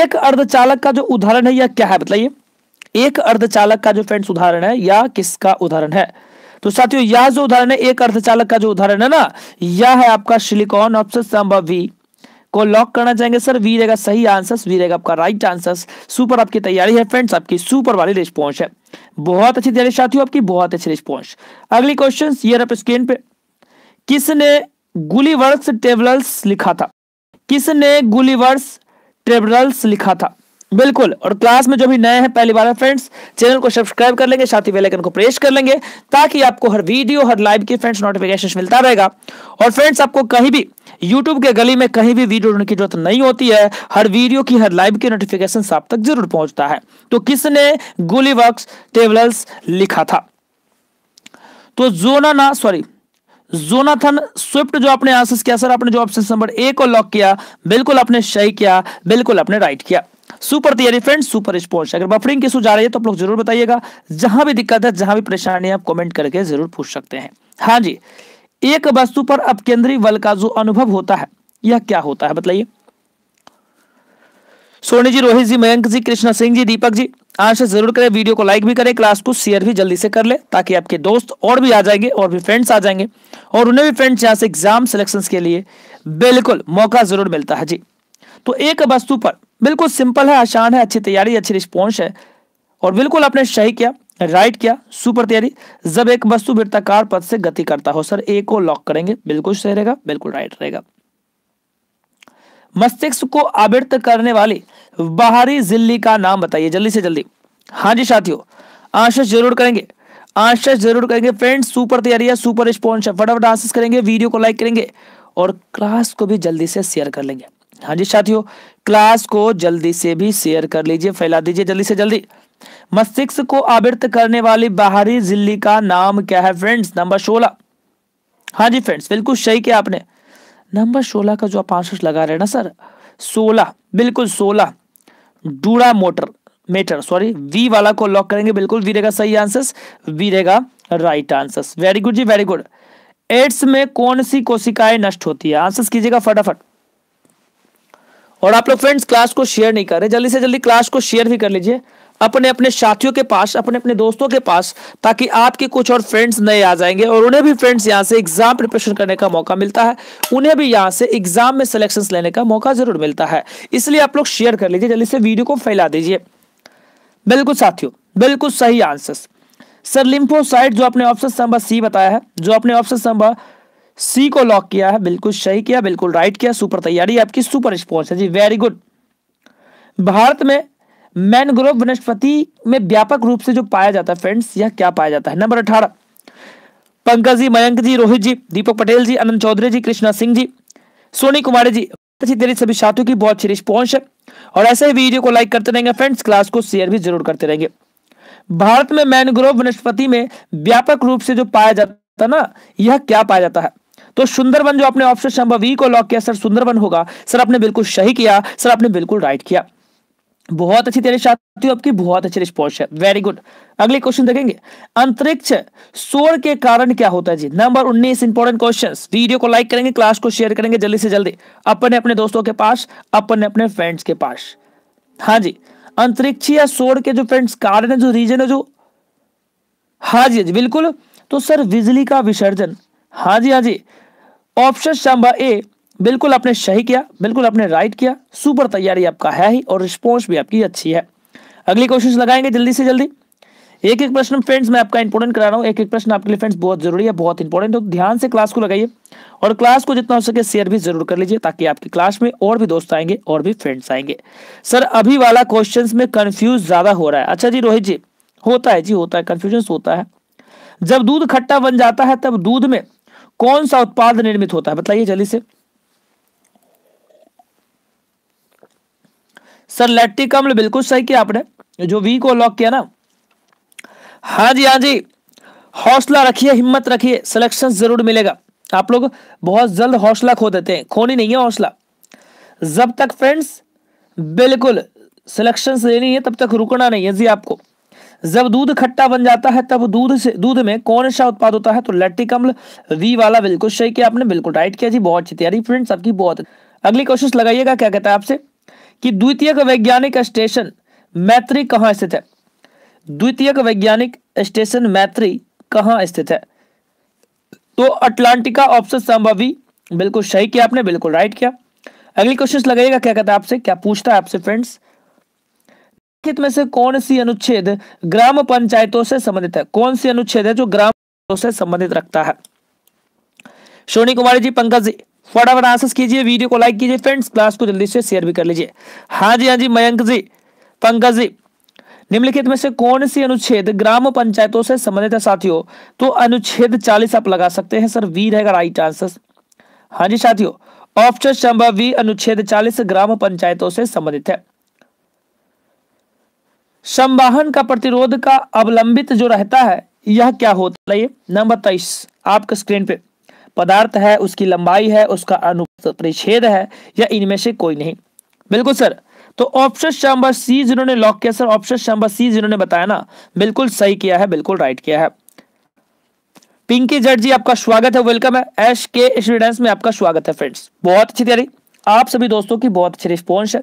एक अर्धचालक का जो उदाहरण है यह क्या है बताइए एक अर्धचालक का जो फ्रेंड्स उदाहरण है या किसका उदाहरण है तो साथियों यह जो उदाहरण है एक अर्धचालक का जो उदाहरण है ना यह है आपका सिलिकॉन ऑप्शन नंबर वी को लॉक करना चाहेंगे सर वी रहेगा सही आंसर वी रहेगा आपका राइट आंसर सुपर आपकी तैयारी है फ्रेंड्स आपकी सुपर वाली रिस्पॉन्स है बहुत अच्छी तैयारी साथियों आपकी बहुत अच्छी रिस्पॉन्स अगली क्वेश्चन ये स्क्रीन पे किसने गुलीवर्स टेबल्स लिखा था किसने गुलीवर्स ट्रेबरल्स लिखा था बिल्कुल और क्लास में जो भी नए हैं पहली बार है फ्रेंड्स चैनल को सब्सक्राइब कर लेंगे साथ ही बेल आइकन को प्रेस कर लेंगे ताकि आपको हर वीडियो हर लाइव की फ्रेंड्स नोटिफिकेशन मिलता रहेगा और फ्रेंड्स आपको कहीं भी यूट्यूब के गली में कहीं भी वीडियो की जरूरत नहीं होती है हर वीडियो की हर लाइव की नोटिफिकेशन आप तक जरूर पहुंचता है तो किसने गुलीवर्क्स टेबल्स लिखा था तो जोनाना सॉरी जोनाथन स्विफ्ट जो आपने आंसर किया सर आपने जो ऑप्शन नंबर ए को लॉक किया बिल्कुल आपने सही किया बिल्कुल आपने राइट किया सुपर तैयारी फ्रेंड सुपर स्पोर्ट्स अगर बफरिंग की जा रही है तो आप लोग जरूर बताइएगा जहां भी दिक्कत है जहां भी परेशानी है आप कॉमेंट करके जरूर पूछ सकते हैं हाँ जी एक वस्तु पर केंद्रीय बल का जो अनुभव होता है यह क्या होता है बताइए सोनी जी रोहित जी मयंक जी कृष्णा सिंह जी दीपक जी आज से जरूर करें वीडियो को लाइक भी करें क्लास को शेयर भी जल्दी से कर ले ताकि आपके दोस्त और भी आ जाएंगे और भी फ्रेंड्स आ जाएंगे और उन्हें भी फ्रेंड्स यहाँ से एग्जाम सिलेक्शन के लिए बिल्कुल मौका जरूर मिलता है जी तो एक वस्तु पर बिल्कुल सिंपल है आसान है अच्छी तैयारी अच्छी रिस्पॉन्स है और बिल्कुल आपने सही किया राइट किया सुपर तैयारी जब एक वस्तु वृत्ताकार पद से गति करता हो सर ए को लॉक करेंगे बिल्कुल सही रहेगा बिल्कुल राइट रहेगा मस्तिष्क को आवृत करने वाली बाहरी झिल्ली का नाम बताइए जल्दी से जल्दी हाँ जी साथियों आंसर जरूर करेंगे आंसर जरूर करेंगे फ्रेंड्स सुपर तैयारी है सुपर रिस्पॉन्स है फटाफट आंसर करेंगे वीडियो को लाइक करेंगे और क्लास को भी जल्दी से शेयर कर लेंगे हाँ जी साथियों क्लास को जल्दी से भी शेयर कर लीजिए फैला दीजिए जल्दी से जल्दी मस्तिष्क को आवृत करने वाली बाहरी झिल्ली का नाम क्या है फ्रेंड्स नंबर सोलह हाँ जी फ्रेंड्स बिल्कुल सही किया आपने नंबर सोलह का जो आप आंसर लगा रहे हैं ना सर सोलह बिल्कुल सोलह डूड़ा मोटर मेटर सॉरी वी वाला को लॉक करेंगे बिल्कुल वी रहेगा सही आंसर वी रहेगा राइट आंसर वेरी गुड जी वेरी गुड एड्स में कौन सी कोशिकाएं नष्ट होती है आंसर कीजिएगा फटाफट और आप लोग फ्रेंड्स क्लास को शेयर नहीं कर रहे जल्दी से जल्दी क्लास को शेयर भी कर लीजिए अपने अपने साथियों के पास अपने अपने दोस्तों के पास ताकि आपके कुछ और फ्रेंड्स नए आ जाएंगे और उन्हें भी फ्रेंड्स यहाँ से एग्जाम प्रिपरेशन करने का मौका मिलता है उन्हें भी यहाँ से एग्जाम में सिलेक्शन लेने का मौका जरूर मिलता है इसलिए आप लोग शेयर कर लीजिए जल्दी से वीडियो को फैला दीजिए बिल्कुल साथियों बिल्कुल सही आंसर सर लिम्फोसाइट जो आपने ऑप्शन नंबर सी बताया है जो आपने ऑप्शन नंबर सी को लॉक किया है बिल्कुल सही किया बिल्कुल राइट किया सुपर तैयारी आपकी सुपर रिस्पॉन्स है जी वेरी गुड भारत में मैनग्रोव वनस्पति में व्यापक रूप से जो पाया जाता है फ्रेंड्स यह क्या पाया जाता है नंबर अठारह पंकज जी मयंक जी रोहित जी दीपक पटेल जी अनंत चौधरी जी कृष्णा सिंह जी सोनी कुमारी जी तेरी सभी साथियों की बहुत अच्छी रिस्पॉन्स है और ऐसे ही वीडियो को लाइक करते रहेंगे फ्रेंड्स क्लास को शेयर भी जरूर करते रहेंगे भारत में मैनग्रोव वनस्पति में व्यापक रूप से जो पाया जाता है ना यह क्या पाया जाता है तो सुंदरवन जो आपने ऑप्शन संभव ई को लॉक किया सर सुंदरवन होगा सर आपने बिल्कुल सही किया सर आपने बिल्कुल राइट किया बहुत अच्छी तेरे साथियों आपकी बहुत अच्छी रिस्पॉन्स है वेरी गुड अगले क्वेश्चन देखेंगे अंतरिक्ष शोर के कारण क्या होता है जी नंबर उन्नीस इंपॉर्टेंट क्वेश्चन वीडियो को लाइक करेंगे क्लास को शेयर करेंगे जल्दी से जल्दी अपने अपने दोस्तों के पास अपने अपने फ्रेंड्स के पास हाँ जी अंतरिक्ष या शोर के जो फ्रेंड्स कारण है जो रीजन है जो हाँ जी हाँ बिल्कुल तो सर बिजली का विसर्जन हाँ जी हाँ जी ऑप्शन नंबर ए बिल्कुल आपने सही किया बिल्कुल आपने राइट किया सुपर तैयारी आपका है ही और रिस्पॉन्स भी आपकी अच्छी है अगली क्वेश्चन लगाएंगे जल्दी से जल्दी एक एक प्रश्न फ्रेंड्स मैं आपका इंपोर्टेंट करा रहा हूँ एक एक प्रश्न आपके लिए फ्रेंड्स बहुत जरूरी है बहुत इंपॉर्टेंट है तो ध्यान से क्लास को लगाइए और क्लास को जितना हो सके शेयर भी जरूर कर लीजिए ताकि आपकी क्लास में और भी दोस्त आएंगे और भी फ्रेंड्स आएंगे सर अभी वाला क्वेश्चन में कन्फ्यूज ज्यादा हो रहा है अच्छा जी रोहित जी होता है जी होता है कन्फ्यूजन होता है जब दूध खट्टा बन जाता है तब दूध में कौन सा उत्पाद निर्मित होता है बताइए जल्दी से सर लैट्रिक अम्ल बिल्कुल सही किया आपने जो वी को लॉक किया ना हाँ जी हाँ जी हौसला रखिए हिम्मत रखिए सिलेक्शन जरूर मिलेगा आप लोग बहुत जल्द हौसला खो देते हैं खोनी नहीं है हौसला जब तक फ्रेंड्स बिल्कुल सिलेक्शन लेनी है तब तक रुकना नहीं है जी आपको जब दूध खट्टा बन जाता है तब दूध से दूध में कौन सा उत्पाद होता है तो लैक्टिक अम्ल वी वाला बिल्कुल सही किया आपने बिल्कुल राइट किया जी बहुत अच्छी तैयारी फ्रेंड्स आपकी बहुत अगली कोशिश लगाइएगा क्या कहता है आपसे कि द्वितीय वैज्ञानिक स्टेशन मैत्री कहाँ स्थित है द्वितीय वैज्ञानिक स्टेशन मैत्री कहाँ स्थित है तो अटलांटिका ऑप्शन संभवी बिल्कुल सही किया आपने बिल्कुल राइट किया अगली क्वेश्चन लगाइएगा क्या कहता है आपसे क्या पूछता है आपसे फ्रेंड्स में से कौन सी अनुच्छेद ग्राम पंचायतों से संबंधित है कौन सी अनुच्छेद है जो ग्राम से संबंधित रखता है सोनी कुमारी जी पंकज जी फटाफट आंसर कीजिए वीडियो को लाइक कीजिए फ्रेंड्स क्लास को जल्दी से शेयर भी कर लीजिए हाँ जी हाँ जी मयंक जी पंकज जी निम्नलिखित में से कौन सी अनुच्छेद ग्राम पंचायतों से संबंधित है साथियों तो अनुच्छेद चालीस आप लगा सकते हैं सर वी रहेगा राइट आंसर हाँ जी साथियों ऑप्शन संभव वी अनुच्छेद चालीस ग्राम पंचायतों से संबंधित है संवाहन का प्रतिरोध का अवलंबित जो रहता है यह क्या होता है नंबर तेईस आपके स्क्रीन पे पदार्थ है उसकी लंबाई है उसका अनुपरिच्छेद है या इनमें से कोई नहीं बिल्कुल सर तो ऑप्शन शंबर सी जिन्होंने लॉक किया सर ऑप्शन शंबर सी जिन्होंने बताया ना बिल्कुल सही किया है बिल्कुल राइट किया है पिंकी जट जी आपका स्वागत है वेलकम है एश के स्टूडेंट्स में आपका स्वागत है फ्रेंड्स बहुत अच्छी तैयारी आप सभी दोस्तों की बहुत अच्छी रिस्पॉन्स है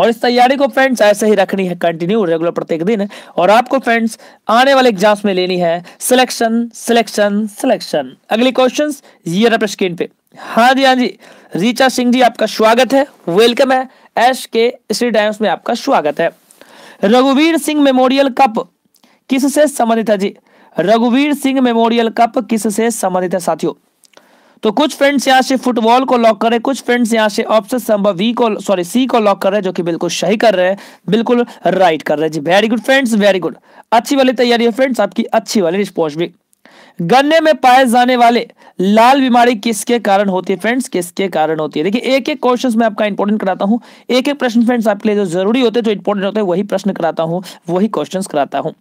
और इस तैयारी को फ्रेंड्स ऐसे ही रखनी है कंटिन्यू रेगुलर प्रत्येक दिन और आपको फ्रेंड्स आने वाले एग्जाम्स में लेनी है सिलेक्शन सिलेक्शन सिलेक्शन अगले क्वेश्चन ये रहा स्क्रीन पे हाँ जी हाँ जी रीचा सिंह जी आपका स्वागत है वेलकम है एश के स्ट्री टाइम्स में आपका स्वागत है रघुवीर सिंह मेमोरियल कप किससे संबंधित है जी रघुवीर सिंह मेमोरियल कप किससे संबंधित है साथियों तो कुछ फ्रेंड्स यहाँ से फुटबॉल को लॉक कर रहे हैं कुछ फ्रेंड्स यहाँ से ऑप्शन संभव वी को सॉरी सी को लॉक कर रहे हैं जो कि बिल्कुल सही कर रहे हैं बिल्कुल राइट कर रहे हैं जी very good friends very good अच्छी वाली तैयारी है फ्रेंड्स आपकी अच्छी वाली रिस्पॉन्स भी गन्ने में पाए जाने वाले लाल बीमारी किसके कारण होती है फ्रेंड्स किसके कारण होती है देखिए एक एक क्वेश्चन मैं आपका इंपोर्टेंट कराता हूँ एक एक प्रश्न फ्रेंड्स आपके लिए जो जरूरी होते हैं जो इंपोर्टेंट होते हैं वही प्रश्न कराता हूँ वही क्वेश्चन कराता हूँ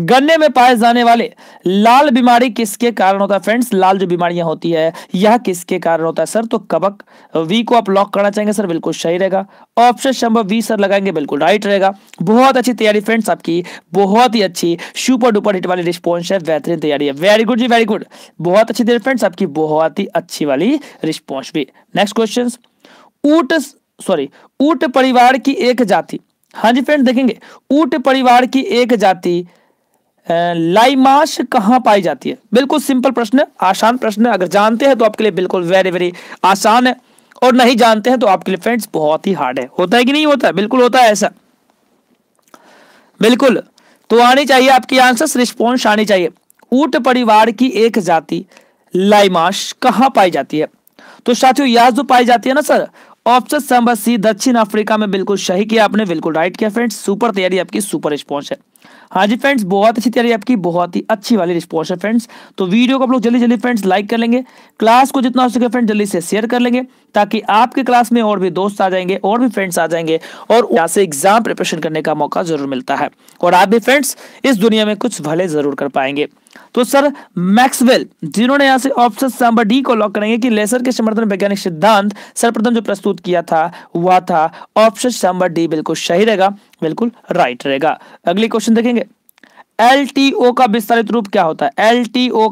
गन्ने में पाए जाने वाले लाल बीमारी किसके कारण होता है फ्रेंड्स लाल जो बीमारियां होती है यह किसके कारण होता है सर तो कबक वी को आप लॉक करना चाहेंगे सर बिल्कुल सही रहेगा ऑप्शन नंबर वी सर लगाएंगे बिल्कुल राइट रहेगा बहुत अच्छी तैयारी फ्रेंड्स आपकी बहुत ही अच्छी सुपर डुपर हिट वाली रिस्पॉन्स है बेहतरीन तैयारी है वेरी गुड जी वेरी गुड बहुत अच्छी तैयारी फ्रेंड्स आपकी बहुत ही अच्छी वाली रिस्पॉन्स भी नेक्स्ट क्वेश्चन ऊट सॉरी ऊट परिवार की एक जाति हाँ जी फ्रेंड देखेंगे ऊट परिवार की एक जाति लाइमाश कहाँ पाई जाती है बिल्कुल सिंपल प्रश्न आसान प्रश्न अगर जानते हैं तो आपके लिए बिल्कुल वेरी वेरी आसान है और नहीं जानते हैं तो आपके लिए फ्रेंड्स बहुत ही हार्ड है होता है कि नहीं होता है बिल्कुल होता है ऐसा बिल्कुल तो आनी चाहिए आपकी आंसर रिस्पॉन्स आनी चाहिए ऊट परिवार की एक जाति लाइमाश कहाँ पाई जाती है तो साथियों यह जो तो पाई जाती है ना सर ऑप्शन नंबर सी दक्षिण अफ्रीका में बिल्कुल सही किया आपने बिल्कुल राइट किया फ्रेंड्स सुपर तैयारी आपकी सुपर रिस्पॉन्स है हाँ जी फ्रेंड्स बहुत अच्छी तैयारी आपकी बहुत ही अच्छी वाली रिस्पॉन्स है फ्रेंड्स तो वीडियो को आप लोग जल्दी जल्दी फ्रेंड्स लाइक कर लेंगे क्लास को जितना हो सके फ्रेंड्स जल्दी से शेयर कर लेंगे ताकि आपके क्लास में और भी दोस्त आ जाएंगे और भी फ्रेंड्स आ जाएंगे और यहाँ से एग्जाम प्रिपरेशन करने का मौका जरूर मिलता है और आप भी फ्रेंड्स इस दुनिया में कुछ भले जरूर कर पाएंगे तो सर मैक्सवेल जिन्होंने यहां से ऑप्शन नंबर डी को लॉक करेंगे कि लेसर के समर्थन वैज्ञानिक सिद्धांत सर्वप्रथम जो प्रस्तुत किया था वह था ऑप्शन नंबर डी बिल्कुल सही रहेगा बिल्कुल राइट रहेगा अगली क्वेश्चन देखेंगे एल का विस्तारित रूप क्या होता है एल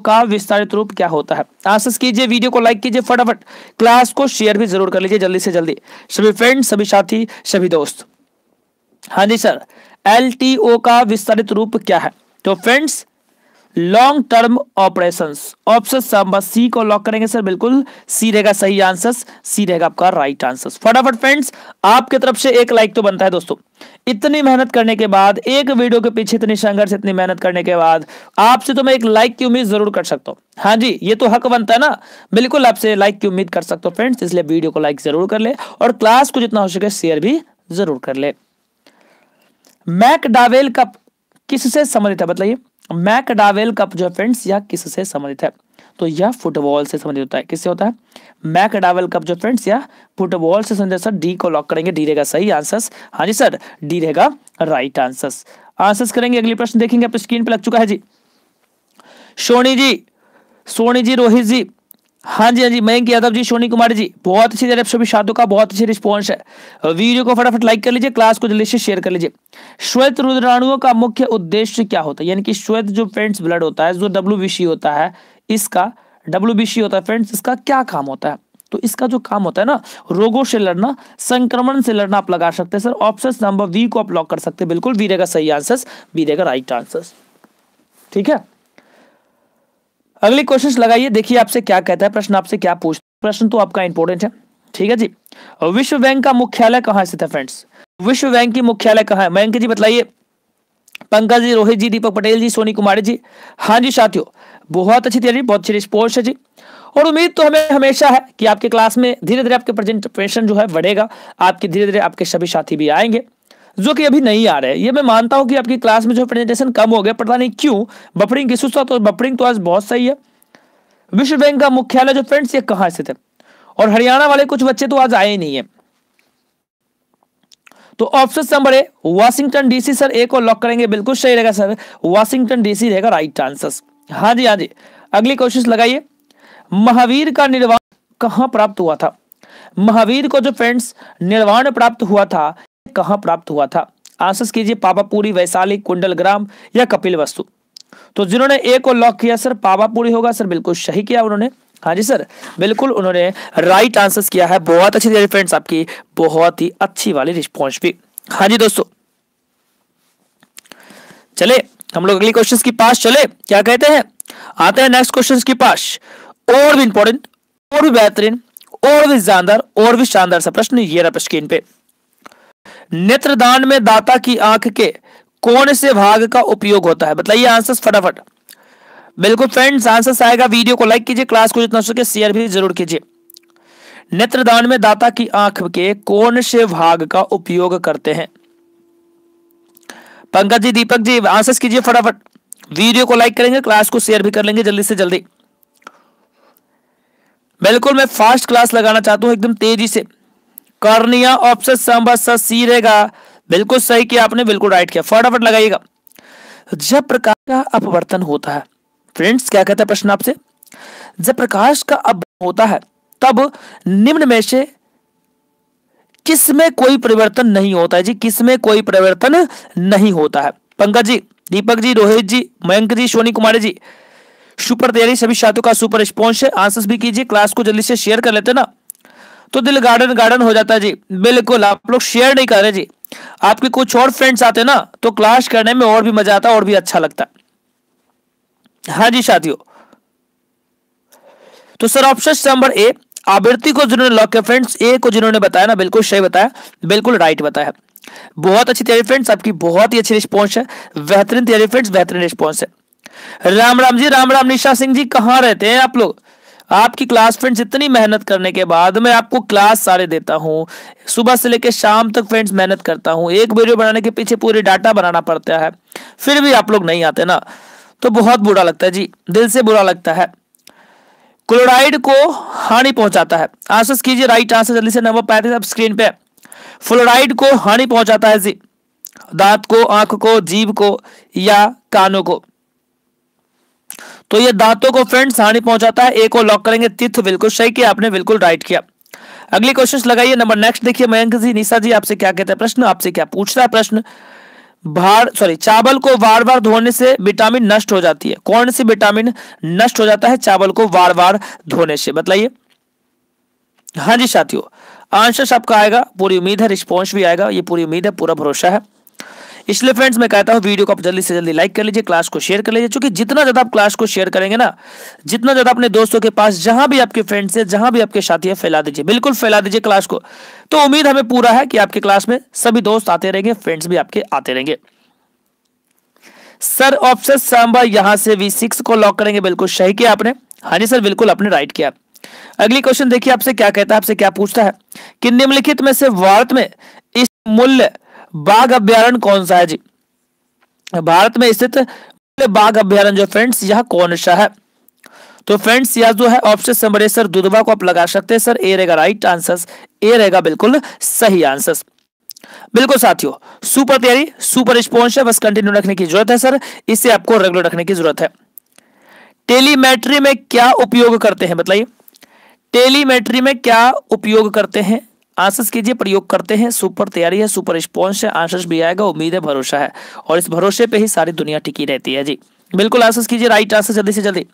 का विस्तारित रूप क्या होता है आशस कीजिए वीडियो को लाइक कीजिए फटाफट क्लास को शेयर भी जरूर कर लीजिए जल्दी से जल्दी सभी फ्रेंड सभी साथी सभी दोस्त हाँ जी सर एल का विस्तारित रूप क्या है तो friends long term operation option number C को लॉक करेंगे सर बिल्कुल सी रहेगा सही आंसर सी रहेगा आपका राइट आंसर फटाफट फ्रेंड्स आपके तरफ से एक लाइक तो बनता है दोस्तों इतनी मेहनत करने के बाद एक वीडियो के पीछे इतनी संघर्ष इतनी मेहनत करने के बाद आपसे तो मैं एक लाइक की उम्मीद जरूर कर सकता हूँ हाँ जी ये तो हक बनता है ना बिल्कुल आपसे लाइक की उम्मीद कर सकता हो फ्रेंड्स इसलिए वीडियो को लाइक जरूर कर ले और क्लास को जितना हो सके शेयर भी जरूर कर ले मैक डावेल कप किससे संबंधित है बताइए मैकडावेल कप जो है फ्रेंड्स यह किससे संबंधित है तो यह फुटबॉल से संबंधित होता है किससे होता है मैकडावेल कप जो फ्रेंड्स यह फुटबॉल से संबंधित सर डी को लॉक करेंगे डी रहेगा सही आंसर हाँ जी सर डी रहेगा राइट आंसर आंसर करेंगे अगली प्रश्न देखेंगे आप स्क्रीन पर लग चुका है जी सोनी जी सोनी जी रोहित जी हाँ जी हाँ जी मयंक यादव जी सोनी कुमार जी बहुत अच्छी तरह सभी साधु का बहुत अच्छी रिस्पॉन्स है वीडियो को फटाफट लाइक कर लीजिए क्लास को जल्दी से शेयर कर लीजिए श्वेत रुद्राणुओं का मुख्य उद्देश्य क्या होता है यानी कि श्वेत जो फ्रेंड्स ब्लड होता है जो डब्ल्यू होता है इसका डब्ल्यू होता है फ्रेंड्स इसका क्या काम होता है तो इसका जो काम होता है ना रोगों से लड़ना संक्रमण से लड़ना आप लगा सकते हैं सर ऑप्शन नंबर वी को आप लॉक कर सकते हैं बिल्कुल वीरेगा सही आंसर वीरेगा राइट आंसर ठीक है अगली क्वेश्चन लगाइए देखिए आपसे क्या कहता है प्रश्न आपसे क्या पूछ प्रश्न तो आपका इंपोर्टेंट है ठीक है जी विश्व बैंक का मुख्यालय कहाँ स्थित है फ्रेंड्स विश्व बैंक की मुख्यालय कहाँ है मयंक जी बताइए पंकज जी रोहित जी दीपक पटेल जी सोनी कुमारी जी हाँ जी साथियों बहुत अच्छी तैयारी बहुत अच्छी रिस्पॉन्स है जी और उम्मीद तो हमें हमेशा है कि आपके क्लास में धीरे धीरे आपके प्रेजेंटेशन जो है बढ़ेगा आपके धीरे धीरे आपके सभी साथी भी आएंगे जो कि अभी नहीं आ रहे ये मैं मानता हूँ कि आपकी क्लास में जो प्रेजेंटेशन कम हो गया पता नहीं क्यों बफरिंग की सुस्त तो बफरिंग तो आज बहुत सही है विश्व बैंक का मुख्यालय जो फ्रेंड्स ये कहाँ स्थित है और हरियाणा वाले कुछ बच्चे तो आज आए ही नहीं है तो option number A Washington DC sir A को लॉक करेंगे बिल्कुल सही रहेगा सर वाशिंगटन डीसी रहेगा राइट आंसर हाँ जी हाँ जी अगली कोशिश लगाइए महावीर का निर्वाण कहा प्राप्त हुआ था महावीर को जो फ्रेंड्स निर्वाण प्राप्त हुआ था कहाँ प्राप्त हुआ था आंसर कीजिए पापापुरी वैशाली कुंडल ग्राम या कपिल वस्तु तो जिन्होंने ए को लॉक किया सर पापापुरी होगा सर बिल्कुल सही किया उन्होंने हाँ जी सर बिल्कुल उन्होंने राइट आंसर किया है बहुत अच्छी तैयारी फ्रेंड्स आपकी बहुत ही अच्छी वाली रिस्पॉन्स भी हाँ जी दोस्तों चले हम लोग अगले क्वेश्चन की पास चले क्या कहते हैं आते हैं नेक्स्ट क्वेश्चन की पास और भी इंपॉर्टेंट और भी बेहतरीन और भी जानदार और भी शानदार सा प्रश्न ये रहा स्क्रीन पे नेत्रदान में दाता की आंख के कौन से भाग का उपयोग होता है बताइए आंसर फटाफट बिल्कुल फ्रेंड्स आंसर आएगा वीडियो को लाइक कीजिए क्लास को जितना सके शेयर भी जरूर कीजिए नेत्रदान में दाता की आंख के कौन से भाग का उपयोग करते हैं पंकज जी दीपक जी आंसर कीजिए फटाफट वीडियो को लाइक करेंगे क्लास को शेयर भी कर लेंगे जल्दी से जल्दी बिल्कुल मैं फास्ट क्लास लगाना चाहता हूं एकदम तेजी से कर्निया ऑप्शन संभव सी रहेगा बिल्कुल सही किया आपने बिल्कुल राइट किया फटाफट लगाइएगा जब प्रकाश का अपवर्तन होता है फ्रेंड्स क्या कहता है प्रश्न आपसे जब प्रकाश का अपवर्तन होता है तब निम्न में से किस में कोई परिवर्तन नहीं होता है जी किस में कोई परिवर्तन नहीं होता है पंकज जी दीपक जी रोहित जी मयंक जी सोनी कुमारी जी सुपर तैयारी सभी छात्रों का सुपर रिस्पॉन्स है आंसर भी कीजिए क्लास को जल्दी से शेयर कर लेते ना तो दिल गार्डन गार्डन हो जाता है जी बिल्कुल आप लोग शेयर नहीं कर रहे जी आपके कुछ और फ्रेंड्स आते ना तो क्लास करने में और भी मजा आता और भी अच्छा लगता हाँ जी शादियों तो सर ऑप्शन नंबर ए आवृत्ति को जिन्होंने लॉक किया फ्रेंड्स ए को जिन्होंने बताया ना बिल्कुल सही बताया बिल्कुल राइट बताया बहुत अच्छी तैयारी फ्रेंड्स आपकी बहुत ही अच्छी रिस्पॉन्स है बेहतरीन तैयारी फ्रेंड्स बेहतरीन रिस्पॉन्स है राम राम जी राम राम निशा सिंह जी कहाँ रहते हैं आप लोग आपकी क्लास फ्रेंड्स इतनी मेहनत करने के बाद मैं आपको क्लास सारे देता हूँ सुबह से लेकर शाम तक फ्रेंड्स मेहनत करता हूँ एक वीडियो बनाने के पीछे पूरे डाटा बनाना पड़ता है फिर भी आप लोग नहीं आते ना तो बहुत बुरा लगता है जी दिल से बुरा लगता है क्लोराइड को हानि पहुंचाता है आंसर कीजिए राइट आंसर जल्दी से नंबर पैंतीस अब स्क्रीन पे फ्लोराइड को हानि पहुंचाता है जी दांत को आंख को जीभ को या कानों को तो ये दांतों को फ्रेंड्स हानि पहुंचाता है ए को लॉक करेंगे तिथ बिल्कुल सही किया आपने बिल्कुल राइट किया अगली क्वेश्चन लगाइए नंबर नेक्स्ट देखिए मयंक जी निशा जी आपसे क्या कहते हैं प्रश्न आपसे क्या पूछ रहा है प्रश्न भार सॉरी चावल को बार बार धोने से विटामिन नष्ट हो जाती है कौन सी विटामिन नष्ट हो जाता है चावल को बार बार धोने से बताइए हाँ जी साथियों आंसर सबका आएगा पूरी उम्मीद है रिस्पॉन्स भी आएगा ये पूरी उम्मीद है पूरा भरोसा है इसलिए फ्रेंड्स मैं कहता हूँ वीडियो को आप जल्दी से जल्दी लाइक कर लीजिए क्लास को शेयर कर लीजिए क्योंकि जितना ज़्यादा आप क्लास को शेयर करेंगे ना जितना ज़्यादा अपने दोस्तों के पास जहां भी आपके फ्रेंड्स है जहां भी आपके साथी है फैला दीजिए बिल्कुल फैला दीजिए क्लास को तो उम्मीद हमें पूरा है कि आपके क्लास में सभी दोस्त आते रहेंगे फ्रेंड्स भी आपके आते रहेंगे सर ऑप्शन सांबा यहां से वी सिक्स को लॉक करेंगे बिल्कुल सही किया आपने हाँ जी सर बिल्कुल आपने राइट किया अगली क्वेश्चन देखिए आपसे क्या कहता है आपसे क्या पूछता है कि निम्नलिखित में से भारत में इस मूल्य बाघ अभ्यारण कौन सा है जी भारत में स्थित बाघ अभ्यारण जो फ्रेंड्स यह कौन सा है तो फ्रेंड्स यह जो है option number A sir Dudhwa को आप लगा सकते हैं सर ए रहेगा राइट आंसर ए रहेगा बिल्कुल सही आंसर बिल्कुल साथियों सुपर तैयारी सुपर रिस्पॉन्स है बस कंटिन्यू रखने की जरूरत है सर इसे आपको रेगुलर रखने की जरूरत है टेलीमेट्री में क्या उपयोग करते हैं बताइए टेलीमेट्री में क्या उपयोग करते हैं आंसर्स कीजिए प्रयोग करते हैं सुपर तैयारी है सुपर रिस्पॉन्स है आंसर्स भी आएगा उम्मीद है भरोसा है और इस भरोसे पे ही सारी दुनिया टिकी रहती है जी बिल्कुल आंसर्स कीजिए राइट आंसर जल्दी से जल्दी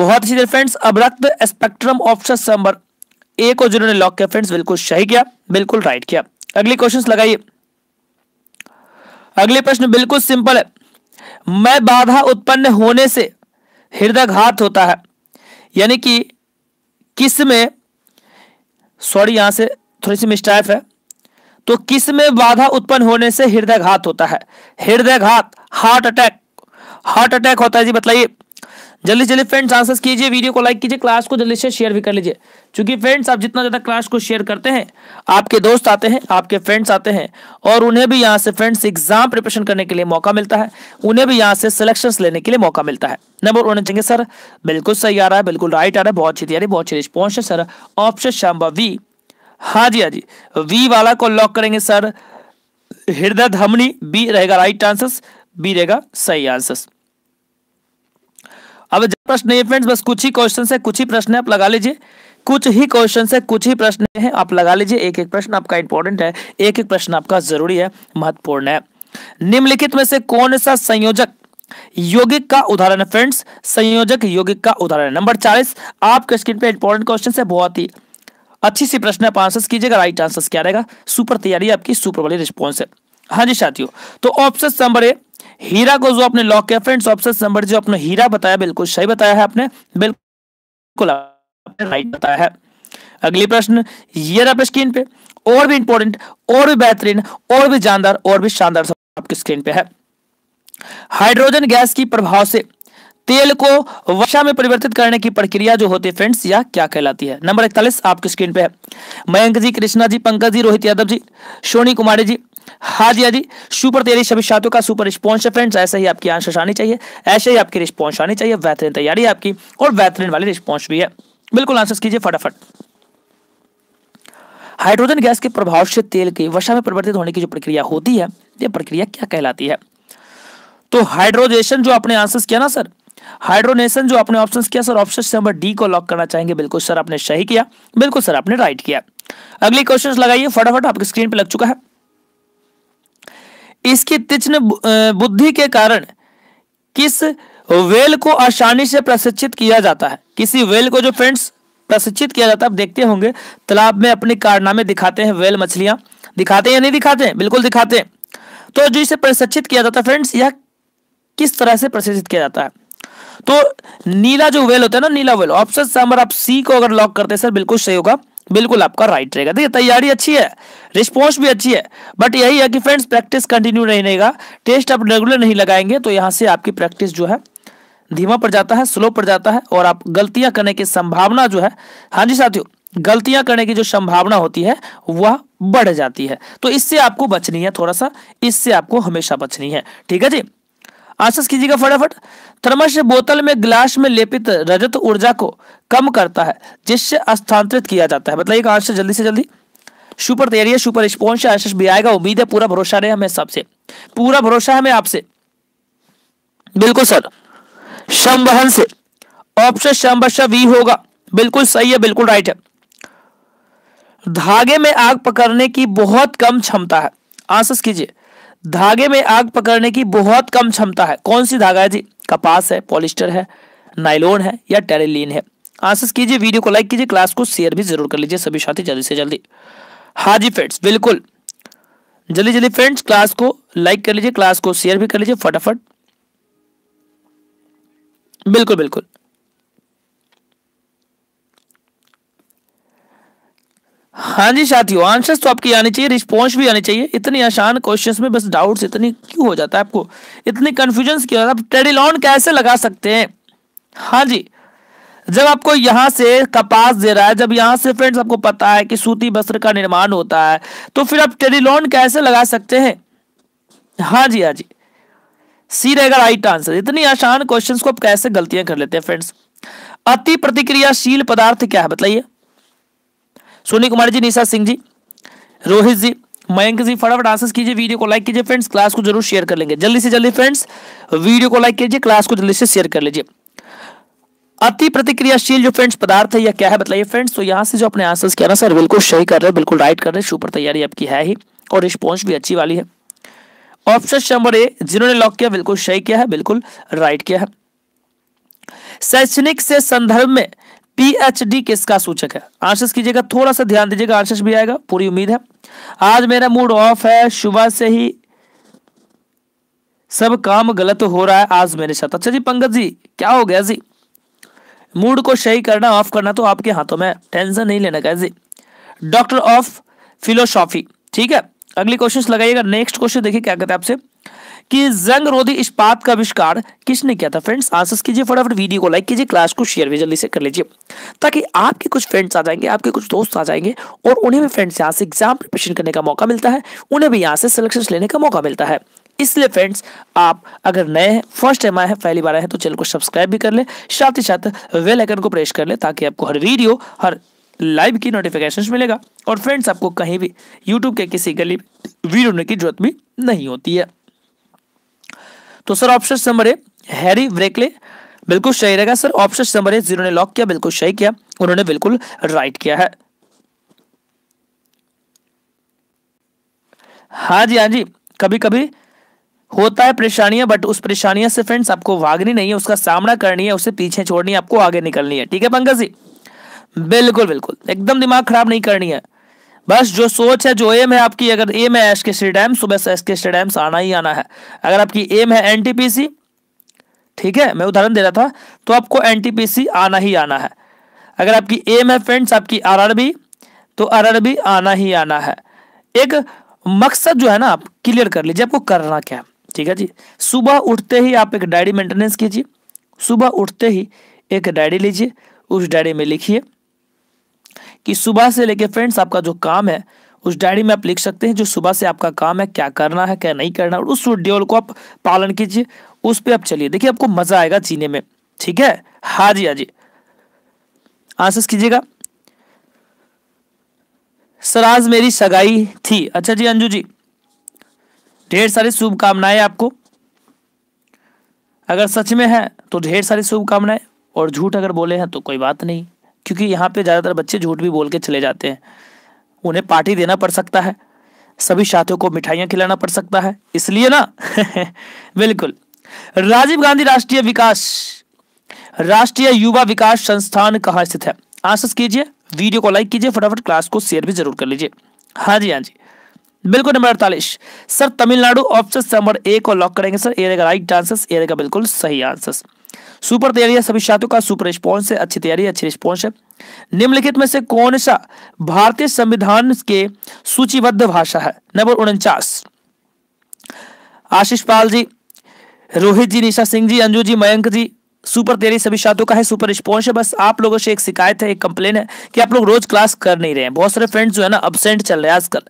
बहुत अच्छी फ्रेंड्स अब रक्त स्पेक्ट्रम ऑप्शन नंबर ए को जिन्होंने लॉक किया फ्रेंड्स बिल्कुल सही किया बिल्कुल राइट किया अगले क्वेश्चन लगाइए अगले प्रश्न बिल्कुल सिंपल है मैं बाधा उत्पन्न होने से हृदय घात होता है यानी कि किस में सॉरी यहां से थोड़ी सी मिस्टाइफ है तो किस में बाधा उत्पन्न होने से हृदय घात होता है हृदय घात हार्ट अटैक हार्ट अटैक होता है जी बताइए जल्दी जल्दी फ्रेंड्स आंसर कीजिए वीडियो को लाइक कीजिए क्लास को जल्दी से शेयर भी कर लीजिए क्योंकि फ्रेंड्स आप जितना ज़्यादा क्लास को शेयर करते हैं आपके दोस्त आते हैं आपके फ्रेंड्स आते हैं और उन्हें भी यहाँ से फ्रेंड्स एग्जाम प्रिपरेशन करने के लिए मौका मिलता है उन्हें भी यहाँ से सिलेक्शन लेने के लिए मौका मिलता है नंबर वन चाहिए सर बिल्कुल सही आ रहा है बिल्कुल राइट आ रहा है बहुत अच्छी तैयारी बहुत अच्छी रिस्पॉन्स है सर ऑप्शन शाम्बा वी हाँ जी हाँ जी वी वाला को लॉक करेंगे सर हृदय धमनी बी रहेगा राइट आंसर बी रहेगा सही आंसर अब प्रश्न नहीं है फ्रेंड्स बस कुछ ही क्वेश्चन है कुछ ही प्रश्न आप लगा लीजिए कुछ ही क्वेश्चन है कुछ ही प्रश्न है आप लगा लीजिए एक एक प्रश्न आपका इंपॉर्टेंट है एक एक प्रश्न आपका जरूरी है महत्वपूर्ण है निम्नलिखित में से कौन सा संयोजक योगिक का उदाहरण है फ्रेंड्स संयोजक योगिक का उदाहरण है नंबर चालीस आपके स्क्रीन पे इंपॉर्टेंट क्वेश्चन है बहुत ही अच्छी सी प्रश्न आप आंसर कीजिएगा राइट आंसर क्या रहेगा सुपर तैयारी आपकी सुपर वाली रिस्पॉन्स है हाँ जी साथियों तो ऑप्शन नंबर ए हीरा को जो अपने लॉक किया फ्रेंड्स ऑप्शन नंबर जो अपने हीरा बताया बिल्कुल सही बताया है आपने बिल्कुल आपने राइट बताया है अगली प्रश्न ये रहा स्क्रीन पे और भी इंपॉर्टेंट और भी बेहतरीन और भी जानदार और भी शानदार आपकी स्क्रीन पे है हाइड्रोजन गैस की प्रभाव से तेल को वर्षा में परिवर्तित करने की प्रक्रिया जो होती है फ्रेंड्स या क्या कहलाती है नंबर इकतालीस आपकी स्क्रीन पे है मयंक जी कृष्णा जी पंकज जी रोहित यादव जी सोनी कुमारी जी हाँ जी हाँ जी सुपर तैयारी सभी छात्रों का सुपर रिस्पॉन्स है फ्रेंड्स ऐसे ही आपकी आंसर आनी चाहिए ऐसे ही आपकी रिस्पॉन्स आनी चाहिए बेहतरीन तैयारी आपकी और बेहतरीन वाली रिस्पॉन्स भी है बिल्कुल आंसर कीजिए फटाफट हाइड्रोजन गैस के प्रभाव से तेल की वर्षा में परिवर्तित होने की जो प्रक्रिया होती है ये प्रक्रिया क्या कहलाती है तो हाइड्रोजेशन जो आपने आंसर किया ना सर हाइड्रोनेशन जो आपने ऑप्शंस किया सर ऑप्शन नंबर डी को लॉक करना चाहेंगे बिल्कुल सर आपने सही किया बिल्कुल सर आपने राइट किया अगले क्वेश्चन लगाइए फटाफट आपकी स्क्रीन पर लग चुका है इसकी तीक्षण बुद्धि के कारण किस वेल को आसानी से प्रशिक्षित किया जाता है किसी वेल को जो फ्रेंड्स प्रशिक्षित किया जाता है आप देखते होंगे तालाब में अपने कारनामे दिखाते हैं वेल मछलियां दिखाते हैं या नहीं दिखाते हैं बिल्कुल दिखाते हैं तो जो इसे प्रशिक्षित किया जाता है फ्रेंड्स यह किस तरह से प्रशिक्षित किया जाता है तो नीला जो वेल होता है ना नीला वेल ऑप्शन आप सी को अगर लॉक करते हैं सर बिल्कुल सही होगा बिल्कुल आपका राइट रहेगा देखिए तैयारी अच्छी है रिस्पॉन्स भी अच्छी है बट यही है कि फ्रेंड्स प्रैक्टिस कंटिन्यू नहीं रहेगा टेस्ट आप रेगुलर नहीं लगाएंगे तो यहाँ से आपकी प्रैक्टिस जो है धीमा पड़ जाता है स्लो पड़ जाता है और आप गलतियां करने की संभावना जो है हाँ जी साथियों गलतियां करने की जो संभावना होती है वह बढ़ जाती है तो इससे आपको बचनी है थोड़ा सा इससे आपको हमेशा बचनी है ठीक है जी आशस कीजिएगा फटाफट थर्मस बोतल में ग्लास में लेपित रजत ऊर्जा को कम करता है जिससे स्थानांतरित किया जाता है मतलब एक आंसर जल्दी से जल्दी सुपर तैयारी है सुपर रिस्पॉन्स आशस भी आएगा उम्मीद है पूरा भरोसा रहे हमें सबसे पूरा भरोसा है हमें आपसे बिल्कुल सर संवहन से ऑप्शन संवसा वी होगा बिल्कुल सही है बिल्कुल राइट है धागे में आग पकड़ने की बहुत कम क्षमता है आंसर कीजिए धागे में आग पकड़ने की बहुत कम क्षमता है कौन सी धागा है जी कपास है पॉलिस्टर है नाइलोन है या टेरेलिन है आंसर कीजिए वीडियो को लाइक कीजिए क्लास को शेयर भी जरूर कर लीजिए सभी साथी जल्दी से जल्दी हाँ जी फ्रेंड्स बिल्कुल जल्दी जल्दी फ्रेंड्स क्लास को लाइक कर लीजिए क्लास को शेयर भी कर लीजिए फटाफट बिल्कुल बिल्कुल हाँ जी साथियों आंसर्स तो आपके आने चाहिए रिस्पॉन्स भी आने चाहिए इतने आसान क्वेश्चंस में बस डाउट्स इतने क्यों हो जाता है आपको इतने कन्फ्यूजन क्यों आप टेडिलॉन कैसे लगा सकते हैं हाँ जी जब आपको यहां से कपास दे रहा है जब यहां से फ्रेंड्स आपको पता है कि सूती वस्त्र का निर्माण होता है तो फिर आप टेडिलॉन कैसे लगा सकते हैं हाँ जी हाँ जी सी रहेगा राइट आंसर इतनी आसान क्वेश्चन को आप कैसे गलतियां कर लेते हैं फ्रेंड्स अति प्रतिक्रियाशील पदार्थ क्या है बताइए सोनी कुमार जी निशा सिंह जी रोहित जी मयंक जी फटाफट आंसर कीजिए वीडियो को लाइक कीजिए फ्रेंड्स क्लास को जरूर शेयर कर लेंगे जल्दी से जल्दी फ्रेंड्स वीडियो को लाइक कीजिए क्लास को जल्दी से शेयर कर लीजिए अति प्रतिक्रियाशील जो फ्रेंड्स पदार्थ है या क्या है बताइए फ्रेंड्स तो यहाँ से जो अपने आंसर्स किया ना सर बिल्कुल सही कर रहे हैं बिल्कुल राइट कर रहे हैं सुपर तैयारी आपकी है ही और रिस्पॉन्स भी अच्छी वाली है ऑप्शन नंबर ए जिन्होंने लॉक किया बिल्कुल सही किया है बिल्कुल राइट किया है शैक्षणिक से संदर्भ में पीएचडी किसका सूचक है आंसर कीजिएगा थोड़ा सा ध्यान दीजिएगा आंसर भी आएगा पूरी उम्मीद है आज मेरा मूड ऑफ है सुबह से ही सब काम गलत हो रहा है आज मेरे साथ अच्छा जी पंकज जी क्या हो गया जी मूड को सही करना ऑफ करना तो आपके हाथों में टेंशन नहीं लेना क्या जी डॉक्टर ऑफ फिलोसॉफी ठीक है अगली क्वेश्चन लगाइएगा नेक्स्ट क्वेश्चन देखिए क्या कहते हैं आपसे कि जंग रोधी इस्पात का आविष्कार किसने किया था फ्रेंड्स आंसर्स कीजिए फटाफट वीडियो को लाइक कीजिए क्लास को शेयर भी जल्दी से कर लीजिए ताकि आपके कुछ फ्रेंड्स आ जाएंगे आपके कुछ दोस्त आ जाएंगे और उन्हें भी फ्रेंड्स यहाँ से एग्जाम प्रिपरेशन करने का मौका मिलता है उन्हें भी यहाँ से सिलेक्शन लेने का मौका मिलता है इसलिए फ्रेंड्स आप अगर नए हैं फर्स्ट टाइम आए हैं पहली बार आए हैं तो चैनल को सब्सक्राइब भी कर लें साथ ही साथ वेल आइकन को प्रेस कर लें ताकि आपको हर वीडियो हर लाइव की नोटिफिकेशन मिलेगा और फ्रेंड्स आपको कहीं भी यूट्यूब के किसी गली वीडियो की जरूरत भी नहीं होती है तो sir option number A Harry Brearley बिल्कुल सही रहेगा सर ऑप्शन नंबर ए जिन्होंने लॉक किया बिल्कुल सही किया उन्होंने बिल्कुल राइट किया है हाँ जी हाँ जी कभी कभी होता है परेशानियां बट उस परेशानियां से फ्रेंड्स आपको भागनी नहीं है उसका सामना करनी है उसे पीछे छोड़नी है आपको आगे निकलनी है ठीक है पंकज जी बिल्कुल बिल्कुल एकदम दिमाग खराब नहीं करनी है बस जो सोच है जो एम है आपकी अगर एम है एस के डैम सुबह एस के डैम्स आना ही आना है अगर आपकी एम है एनटीपीसी ठीक है मैं उदाहरण दे रहा था तो आपको एनटीपीसी आना ही आना है अगर आपकी एम है फ्रेंड्स आपकी आरआरबी तो आरआरबी आना ही आना है एक मकसद जो है ना आप क्लियर कर लीजिए आपको करना क्या ठीक है जी सुबह उठते ही आप एक डायरी मेंटेनेंस कीजिए सुबह उठते ही एक डायरी लीजिए उस डायरी में लिखिए कि सुबह से लेके फ्रेंड्स आपका जो काम है उस डायरी में आप लिख सकते हैं जो सुबह से आपका काम है क्या करना है क्या नहीं करना और उस शेड्यूल को आप पालन कीजिए उस पर आप चलिए देखिए आपको मजा आएगा जीने में ठीक है हाँ जी हाँ जी आंसर कीजिएगा सर आज मेरी सगाई थी अच्छा जी अंजू जी ढेर सारी शुभकामनाएं आपको अगर सच में है तो ढेर सारी शुभकामनाएं और झूठ अगर बोले हैं तो कोई बात नहीं क्योंकि यहाँ पे ज़्यादातर बच्चे झूठ भी बोल के चले जाते हैं उन्हें पार्टी देना पड़ सकता है सभी साथियों को मिठाइयाँ खिलाना पड़ सकता है इसलिए ना बिल्कुल राजीव गांधी राष्ट्रीय विकास राष्ट्रीय युवा विकास संस्थान कहाँ स्थित है आंसर कीजिए वीडियो को लाइक कीजिए फटाफट क्लास को शेयर भी जरूर कर लीजिए हाँ जी हाँ जी बिल्कुल नंबर अड़तालीस sir Tamil Nadu option number A को लॉक करेंगे सर ए रहेगा राइट आंसर ए रहेगा बिल्कुल सही आंसर सुपर तैयारी है सभी छात्रों का सुपर रिस्पॉन्स है अच्छी तैयारी अच्छी रिस्पॉन्स है निम्नलिखित में से कौन सा भारतीय संविधान के सूचीबद्ध भाषा है नंबर उनचास आशीष पाल जी रोहित जी निशा सिंह जी अंजू जी मयंक जी सुपर तैयारी सभी छात्रों का है सुपर रिस्पॉन्स है बस आप लोगों से एक शिकायत है एक कंप्लेन है कि आप लोग रोज क्लास कर नहीं रहे हैं बहुत सारे फ्रेंड्स जो है ना अबसेंट चल रहे हैं आजकल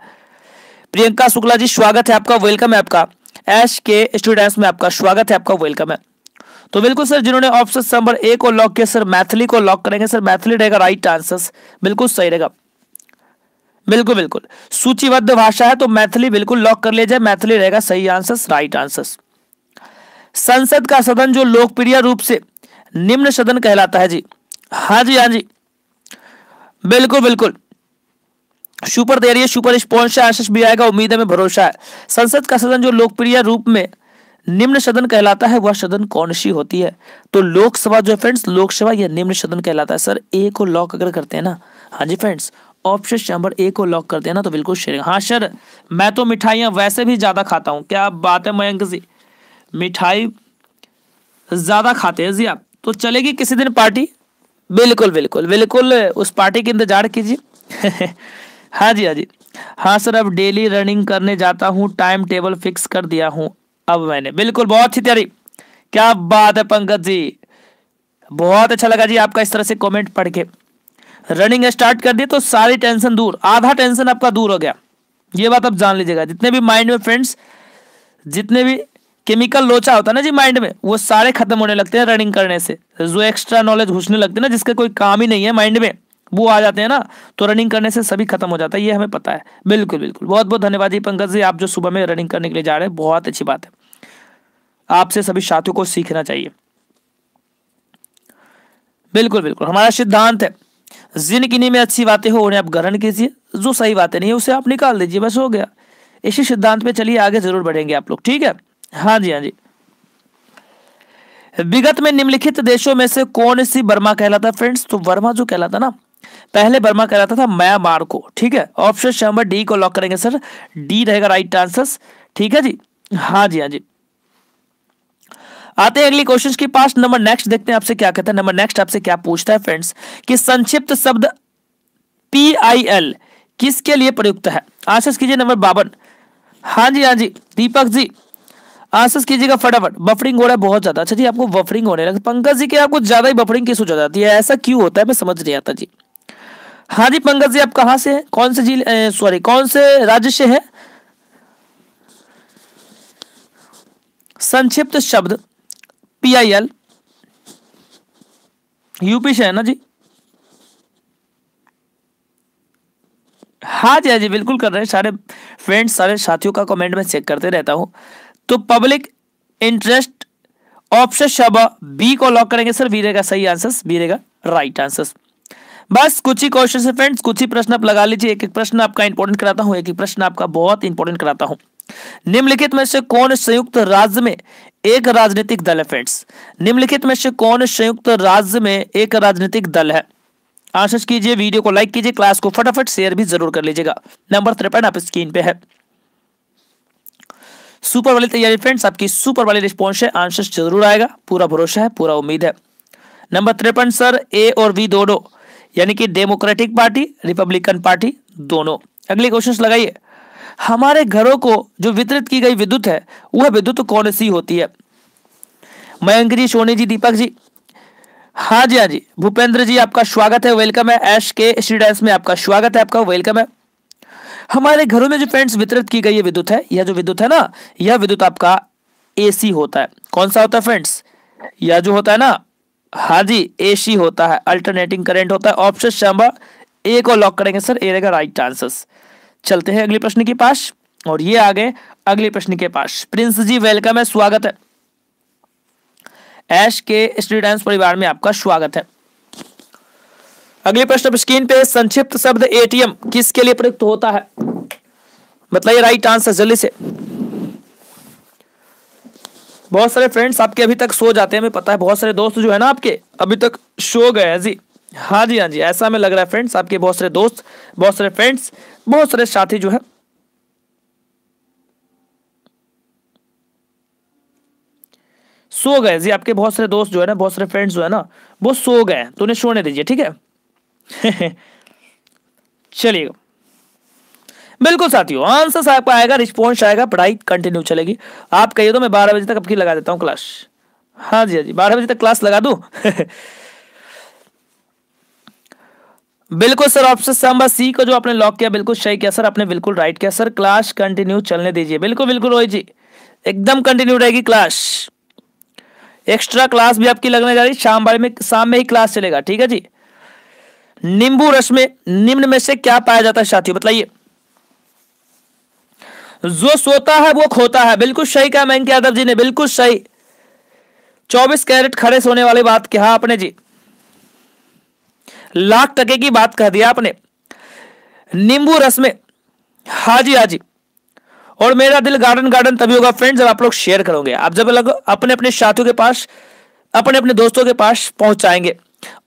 प्रियंका शुक्ला जी स्वागत है आपका वेलकम है आपका एश के स्टूडेंट्स में आपका स्वागत है आपका वेलकम है तो बिल्कुल सर जिन्होंने ऑप्शन नंबर ए को लॉक किया सर मैथिली को लॉक करेंगे सर मैथिली रहेगा राइट आंसर बिल्कुल सही रहेगा बिल्कुल बिल्कुल सूचीबद्ध भाषा है तो मैथिली बिल्कुल लॉक कर लिया जाए मैथिली रहेगा सही आंसर राइट आंसर संसद का सदन जो लोकप्रिय रूप से निम्न सदन कहलाता है जी हाँ जी हाँ जी बिल्कुल बिल्कुल सुपर दे रही है सुपर स्पॉन्सर आशीष भी आएगा उम्मीद है में भरोसा है संसद का सदन जो लोकप्रिय रूप में निम्न सदन कहलाता है वह सदन कौन सी होती है तो लोकसभा जो है फ्रेंड्स लोकसभा या निम्न सदन कहलाता है सर ए को लॉक अगर करते हैं ना हाँ जी फ्रेंड्स ऑप्शन नंबर ए को लॉक करते हैं ना तो बिल्कुल शेयर हाँ सर मैं तो मिठाइयाँ वैसे भी ज़्यादा खाता हूँ क्या बात है मयंक जी मिठाई ज़्यादा खाते हैं जी आप तो चलेगी किसी दिन पार्टी बिल्कुल बिल्कुल बिल्कुल उस पार्टी के इंतजार कीजिए हाँ जी हाँ जी हाँ सर अब डेली रनिंग करने जाता हूँ टाइम टेबल फिक्स कर दिया हूँ अब मैंने बिल्कुल बहुत अच्छी तैयारी क्या बात है पंकज जी बहुत अच्छा लगा जी आपका इस तरह से कमेंट पढ़ के रनिंग स्टार्ट कर दी तो सारी टेंशन दूर आधा टेंशन आपका दूर हो गया ये बात आप जान लीजिएगा जितने भी माइंड में फ्रेंड्स जितने भी केमिकल लोचा होता है ना जी माइंड में वो सारे खत्म होने लगते हैं रनिंग करने से जो एक्स्ट्रा नॉलेज घुसने लगते हैं ना जिसका कोई काम ही नहीं है माइंड में वो आ जाते हैं ना तो रनिंग करने से सभी खत्म हो जाता है ये हमें पता है बिल्कुल बिल्कुल बहुत बहुत धन्यवाद जी पंकज जी आप जो सुबह में रनिंग करने के लिए जा रहे हैं बहुत अच्छी बात है आपसे सभी साथियों को सीखना चाहिए बिल्कुल बिल्कुल हमारा सिद्धांत है जिन किन्हीं में अच्छी बातें हो उन्हें आप ग्रहण कीजिए जो सही बातें नहीं है उसे आप निकाल दीजिए बस हो गया इसी सिद्धांत पे चलिए आगे जरूर बढ़ेंगे आप लोग ठीक है हाँ जी हाँ जी विगत में निम्नलिखित देशों में से कौन सी बर्मा कहलाता फ्रेंड्स तो वर्मा जो कहलाता ना पहले बर्मा कहलाता था म्यांमार को ठीक है ऑप्शन नंबर डी को लॉक करेंगे सर डी रहेगा राइट आंसर ठीक है जी हाँ जी हाँ जी आते हैं अगली क्वेश्चन के पास नंबर नेक्स्ट देखते हैं आपसे क्या कहता है नंबर नेक्स्ट आपसे क्या पूछता है फ्रेंड्स कि संक्षिप्त शब्द पी आई एल किसके लिए प्रयुक्त है आंसर कीजिए नंबर बावन हाँ जी हाँ जी दीपक जी आंसर कीजिएगा फटाफट बफरिंग हो रहा है बहुत ज्यादा अच्छा जी आपको बफरिंग होने लगा पंकज जी के आपको ज्यादा ही बफरिंग किस हो जाती है ऐसा क्यों होता है मैं समझ नहीं आता जी हाँ जी पंकज जी आप कहा से हैं कौन से जिले सॉरी कौन से राज्य से है संक्षिप्त शब्द पी आई एल यूपी से है ना जी हाँ जी हाँ जी बिल्कुल कर रहे हैं सारे फ्रेंड्स सारे साथियों का कमेंट में चेक करते रहता हूं तो पब्लिक इंटरेस्ट ऑप्शन शब बी को लॉक करेंगे सर बी रहेगा सही आंसर बी रहेगा राइट आंसर बस कुछ ही क्वेश्चन है फ्रेंड्स कुछ ही प्रश्न आप लगा लीजिए एक एक प्रश्न आपका इंपॉर्टेंट कराता हूं एक एक प्रश्न आपका बहुत इंपॉर्टेंट कराता हूं निम्नलिखित में से कौन संयुक्त राज्य में एक राजनीतिक दल है फ्रेंड्स निम्नलिखित में से कौन संयुक्त राज्य में एक राजनीतिक दल है आंसर कीजिए वीडियो को लाइक कीजिए क्लास को फटाफट शेयर भी जरूर कर लीजिएगा नंबर त्रेपन आप स्क्रीन पे है सुपर वाली तैयारी फ्रेंड्स आपकी सुपर वाली रिस्पॉन्स है आंसर जरूर आएगा पूरा भरोसा है पूरा उम्मीद है नंबर त्रेपन सर ए और बी दोनों यानी कि डेमोक्रेटिक पार्टी रिपब्लिकन पार्टी दोनों अगले क्वेश्चन लगाइए हमारे घरों को जो वितरित की गई विद्युत है वह विद्युत तो कौन सी होती है मयंक जी सोनी जी दीपक जी हाँ जी हाँ जी भूपेंद्र जी आपका स्वागत है वेलकम है एश के स्टूडेंट्स में आपका स्वागत है आपका वेलकम है हमारे घरों में जो फ्रेंड्स वितरित की गई है विद्युत है यह जो विद्युत है ना यह विद्युत आपका एसी होता है कौन सा होता है फ्रेंड्स यह जो होता है ना हाँ जी एसी होता है अल्टरनेटिंग करंट होता है ऑप्शन नंबर ए को लॉक करेंगे सर ए रहेगा राइट चांसेस चलते हैं अगले प्रश्न के पास और ये आ गए अगले प्रश्न के पास प्रिंस जी वेलकम है स्वागत है ऐश के स्टूडेंट्स परिवार में आपका स्वागत है अगले प्रश्न स्क्रीन पे संक्षिप्त शब्द एटीएम किसके लिए प्रयुक्त होता है बताइए राइट आंसर जल्दी से बहुत सारे फ्रेंड्स आपके अभी तक सो जाते हैं मैं पता है बहुत सारे दोस्त जो है ना आपके अभी तक सो गए हैं जी हाँ जी हाँ जी ऐसा हमें लग रहा है फ्रेंड्स आपके बहुत सारे दोस्त बहुत सारे फ्रेंड्स बहुत सारे साथी जो है सो गए जी आपके बहुत सारे दोस्त जो है ना बहुत सारे फ्रेंड्स जो है ना वो सो गए तो उन्हें सोने दीजिए ठीक है चलिएगा बिल्कुल साथियों आंसर आपका आएगा रिस्पॉन्स आएगा पढ़ाई कंटिन्यू चलेगी आप कहिए तो मैं बारह बजे तक आपकी लगा देता हूँ क्लास हाँ जी हाँ जी बारह बजे तक क्लास लगा दू बिल्कुल सर ऑप्शन सांबा सी को जो आपने लॉक किया बिल्कुल सही किया सर आपने बिल्कुल राइट किया सर क्लास कंटिन्यू चलने दीजिए बिल्कुल बिल्कुल रोहित जी एकदम कंटिन्यू रहेगी क्लास एक्स्ट्रा क्लास भी आपकी लगने जा रही है शाम वाले में शाम में ही क्लास चलेगा ठीक है जी नींबू रस में निम्न में से क्या पाया जाता है साथियों बताइए जो सोता है वो खोता है बिल्कुल सही कहा मैंक यादव जी ने बिल्कुल सही चौबीस कैरेट खड़े सोने वाली बात कहा आपने जी लाख टके की बात कह दिया आपने नींबू रस में हाजी हाजी और मेरा दिल गार्डन गार्डन तभी होगा फ्रेंड जब आप लोग शेयर करोगे आप जब लोग अपने अपने साथियों के पास अपने अपने दोस्तों के पास पहुंचाएंगे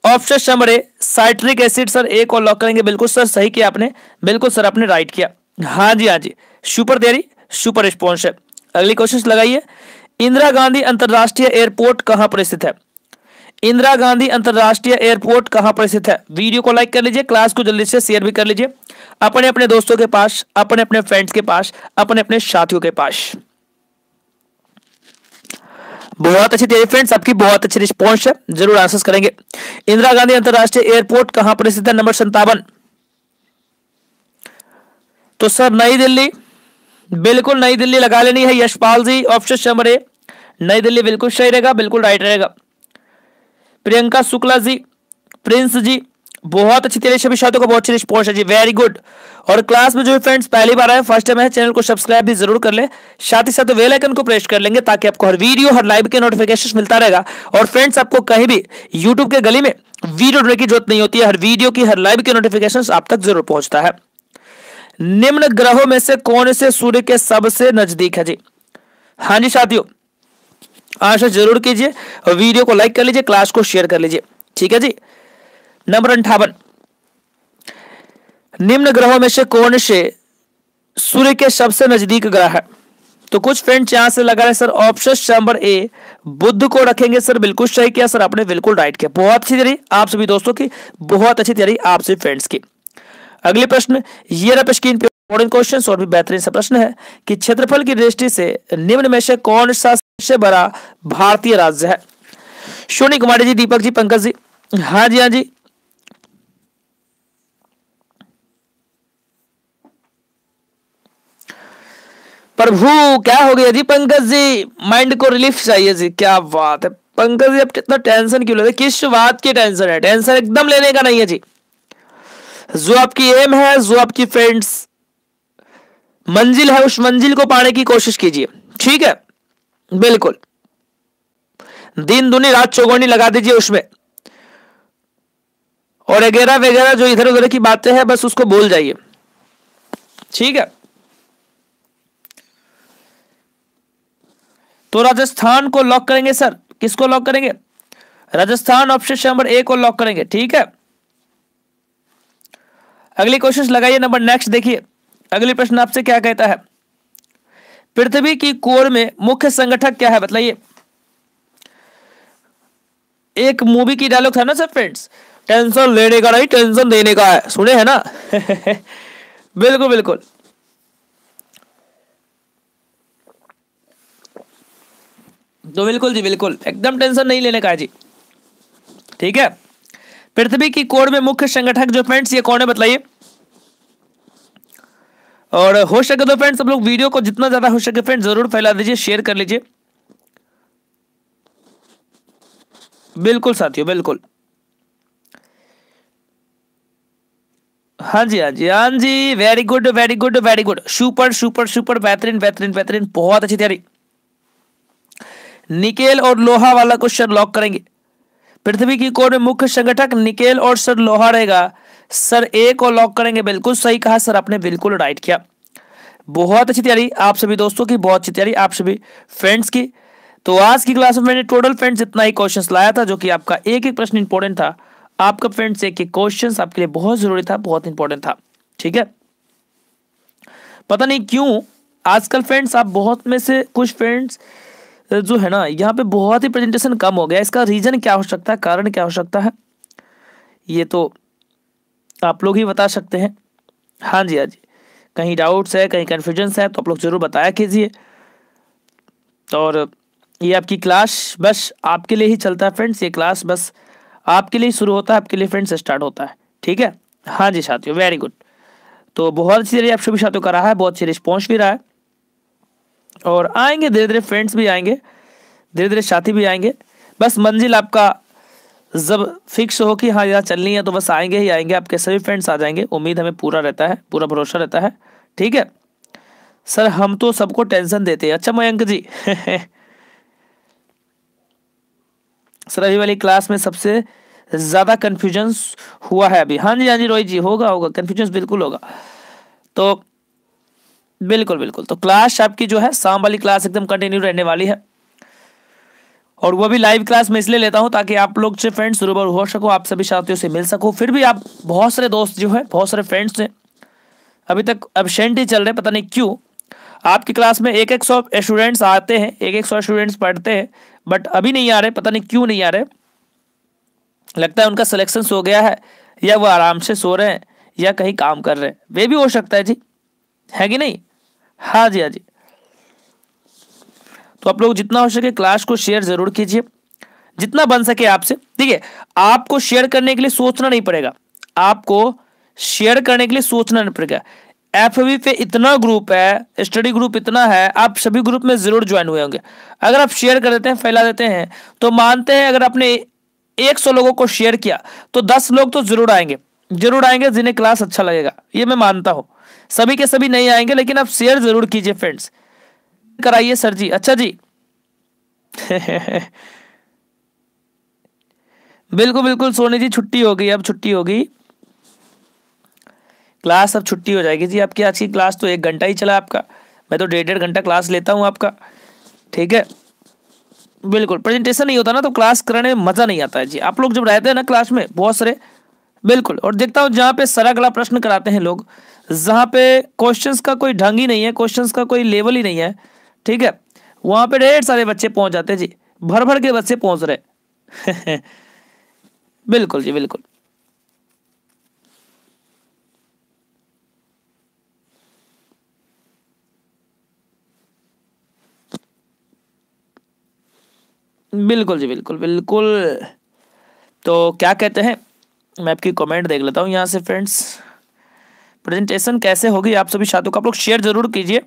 option number A citric acid sir एक और लॉक करेंगे बिल्कुल सर सही किया आपने बिल्कुल सर आपने राइट किया हाँ जी हाँ जी सुपर देरी सुपर रिस्पॉन्स है अगली क्वेश्चन लगाइए इंदिरा गांधी अंतर्राष्ट्रीय एयरपोर्ट कहां पर स्थित है इंदिरा गांधी अंतर्राष्ट्रीय एयरपोर्ट कहाँ पर स्थित है वीडियो को लाइक कर लीजिए क्लास को जल्दी से शेयर भी कर लीजिए अपने अपने दोस्तों के पास अपने अपने फ्रेंड्स के पास अपने अपने साथियों के पास बहुत अच्छी तैयारी फ्रेंड्स आपकी बहुत अच्छी रिस्पॉन्स है जरूर आंसर करेंगे इंदिरा गांधी अंतर्राष्ट्रीय एयरपोर्ट कहां पर स्थित है नंबर संतावन तो सर नई दिल्ली बिल्कुल नई दिल्ली लगा लेनी है Yashpal ji option number A New Delhi बिल्कुल सही रहेगा बिल्कुल राइट रहेगा प्रियंका शुक्ला जी प्रिंस जी बहुत अच्छी तैयारी सभी साथियों को बहुत अच्छी रिस्पॉन्स है जी वेरी गुड और क्लास में जो फ्रेंड्स पहली बार आए फर्स्ट टाइम है चैनल को सब्सक्राइब भी जरूर कर ले साथ ही साथ तो वेल आइकन को प्रेस कर लेंगे ताकि आपको हर वीडियो हर लाइव के नोटिफिकेशन मिलता रहेगा और फ्रेंड्स आपको कहीं भी यूट्यूब के गली में वीडियो की जरूरत नहीं होती है हर वीडियो की हर लाइव के नोटिफिकेशन आप तक जरूर पहुंचता है निम्न ग्रहों में से कौन से सूर्य के सबसे नजदीक है जी हाँ जी साथियों आंसर जरूर कीजिए और वीडियो को लाइक कर लीजिए क्लास को शेयर कर लीजिए ठीक है जी नंबर अंठावन निम्न ग्रहों में से कौन से सूर्य के सबसे नजदीक ग्रह है तो कुछ फ्रेंड्स यहां से लगा रहे sir option number A Buddha को रखेंगे सर बिल्कुल सही किया सर आपने बिल्कुल राइट किया बहुत अच्छी तैयारी आप सभी दोस्तों की बहुत अच्छी तैयारी आप सभी फ्रेंड्स की अगले प्रश्न ये स्क्रीन पे इंपॉर्टेंट क्वेश्चन और भी बेहतरीन सा प्रश्न है कि क्षेत्रफल की दृष्टि से निम्न में से कौन सा सबसे बड़ा भारतीय राज्य है शोनी कुमारी जी दीपक जी पंकज जी हाँ जी हाँ जी प्रभु क्या हो गया जी पंकज जी माइंड को रिलीफ चाहिए जी क्या बात है पंकज जी अब कितना टेंशन क्यों लेते किस बात की टेंशन है टेंशन एकदम लेने का नहीं है जी जो आपकी एम है जो आपकी फ्रेंड्स मंजिल है उस मंजिल को पाने की कोशिश कीजिए ठीक है बिल्कुल दिन दुनी रात चौगोनी लगा दीजिए उसमें और वगैरह वगैरह जो इधर उधर की बातें हैं बस उसको बोल जाइए ठीक है तो राजस्थान को लॉक करेंगे सर किसको लॉक करेंगे राजस्थान ऑप्शन नंबर ए को लॉक करेंगे ठीक है अगली क्वेश्चन लगाइए नंबर नेक्स्ट देखिए अगले प्रश्न आपसे क्या कहता है पृथ्वी की कोर में मुख्य संगठक क्या है बताइए एक मूवी की डायलॉग था ना सर फ्रेंड्स टेंशन लेने का नहीं टेंशन देने का है सुने है ना बिल्कुल बिल्कुल तो बिल्कुल जी बिल्कुल एकदम टेंशन नहीं लेने का है जी ठीक है पृथ्वी की कोर में मुख्य संगठक जो फ्रेंड्स ये कौन है बताइए और हो सके तो फ्रेंड्स सब लोग वीडियो को जितना ज्यादा हो सके फ्रेंड जरूर फैला दीजिए शेयर कर लीजिए बिल्कुल साथियों बिल्कुल हाँ जी हाँ जी हाँ जी very good very good very good super super super बेहतरीन बेहतरीन बेहतरीन बहुत अच्छी तैयारी निकेल और लोहा वाला क्वेश्चन लॉक करेंगे पृथ्वी की कोर में मुख्य संगठक निकेल और सर लोहा रहेगा सर ए को लॉक करेंगे बिल्कुल सही कहा सर आपने बिल्कुल राइट किया बहुत अच्छी तैयारी आप सभी दोस्तों की बहुत अच्छी तैयारी आप सभी फ्रेंड्स की तो आज की क्लास में मैंने टोटल फ्रेंड्स इतना ही क्वेश्चंस लाया था जो कि आपका एक एक प्रश्न इंपॉर्टेंट था आपका फ्रेंड्स एक एक क्वेश्चन आपके लिए बहुत जरूरी था बहुत इंपॉर्टेंट था ठीक है पता नहीं क्यों आजकल फ्रेंड्स आप बहुत में से कुछ फ्रेंड्स जो है ना यहाँ पे बहुत ही प्रेजेंटेशन कम हो गया इसका रीजन क्या हो सकता है कारण क्या हो सकता है ये तो तो आप लोग ही बता सकते हैं हाँ जी हाँ जी कहीं डाउट्स है कहीं कन्फ्यूजन्स है तो आप लोग ज़रूर बताया कीजिए और ये आपकी क्लास बस आपके लिए ही चलता है फ्रेंड्स ये क्लास बस आपके लिए शुरू होता है आपके लिए फ्रेंड्स स्टार्ट होता है ठीक है हाँ जी साथियों वेरी गुड तो बहुत अच्छी तरह आप सभी साथियों का रहा है बहुत अच्छी रिस्पॉन्स भी रहा है और आएंगे धीरे धीरे फ्रेंड्स भी आएंगे धीरे धीरे साथी भी आएंगे बस मंजिल आपका जब फिक्स हो कि हाँ यार चलनी है तो बस आएंगे ही आएंगे आपके सभी फ्रेंड्स आ जाएंगे उम्मीद हमें पूरा रहता है पूरा भरोसा रहता है ठीक है सर हम तो सबको टेंशन देते हैं अच्छा मयंक जी सर अभी वाली क्लास में सबसे ज़्यादा कन्फ्यूजन हुआ है अभी हाँ जी हाँ जी रोहित जी होगा होगा कन्फ्यूजन बिल्कुल होगा तो बिल्कुल बिल्कुल तो क्लास आपकी जो है शाम वाली क्लास एकदम कंटिन्यू रहने वाली है और वह भी लाइव क्लास में इसलिए लेता हूँ ताकि आप लोग से फ्रेंड्स रूबर हो सको आप सभी साथियों से मिल सको फिर भी आप बहुत सारे दोस्त जो है बहुत सारे फ्रेंड्स हैं अभी तक एबसेंट ही चल रहे पता नहीं क्यों आपकी क्लास में एक एक सौ स्टूडेंट्स आते हैं एक एक सौ स्टूडेंट्स पढ़ते हैं बट अभी नहीं आ रहे पता नहीं क्यों नहीं आ रहे लगता है उनका सिलेक्शन सो गया है या वो आराम से सो रहे हैं या कहीं काम कर रहे हैं वे भी हो सकता है जी है कि नहीं हाँ जी हाँ जी तो आप लोग जितना हो सके क्लास को शेयर जरूर कीजिए जितना बन सके आपसे ठीक है आपको शेयर करने के लिए सोचना नहीं पड़ेगा आपको शेयर करने के लिए सोचना नहीं पड़ेगा एफ पे इतना ग्रुप है स्टडी ग्रुप इतना है आप सभी ग्रुप में जरूर ज्वाइन हुए होंगे अगर आप शेयर कर देते हैं फैला देते हैं तो मानते हैं अगर आपने 100 लोगों को शेयर किया तो 10 लोग तो जरूर आएंगे जरूर आएंगे जिन्हें क्लास अच्छा लगेगा ये मैं मानता हूँ सभी के सभी नहीं आएंगे लेकिन आप शेयर जरूर कीजिए फ्रेंड्स कराइए सर जी अच्छा जी बिल्कुल बिल्कुल सोनी जी छुट्टी हो गई अब छुट्टी होगी क्लास अब छुट्टी हो जाएगी जी आपकी आज की क्लास तो एक घंटा ही चला आपका मैं तो डेढ़ डेढ़ घंटा क्लास लेता हूँ आपका ठीक है बिल्कुल प्रेजेंटेशन नहीं होता ना तो क्लास करने में मज़ा नहीं आता है जी आप लोग जब रहते हैं ना क्लास में बहुत सारे बिल्कुल और देखता हूँ जहाँ पे सरा गला प्रश्न कराते हैं लोग जहाँ पे क्वेश्चंस का कोई ढंग ही नहीं है क्वेश्चंस का कोई लेवल ही नहीं है ठीक है वहां पे ढेर सारे बच्चे पहुंच जाते हैं जी भर भर के बच्चे पहुंच रहे बिल्कुल जी बिल्कुल बिल्कुल जी बिल्कुल बिल्कुल तो क्या कहते हैं मैं आपकी कमेंट देख लेता हूँ यहाँ से फ्रेंड्स प्रेजेंटेशन कैसे होगी आप सभी छात्रों का आप लोग शेयर जरूर कीजिए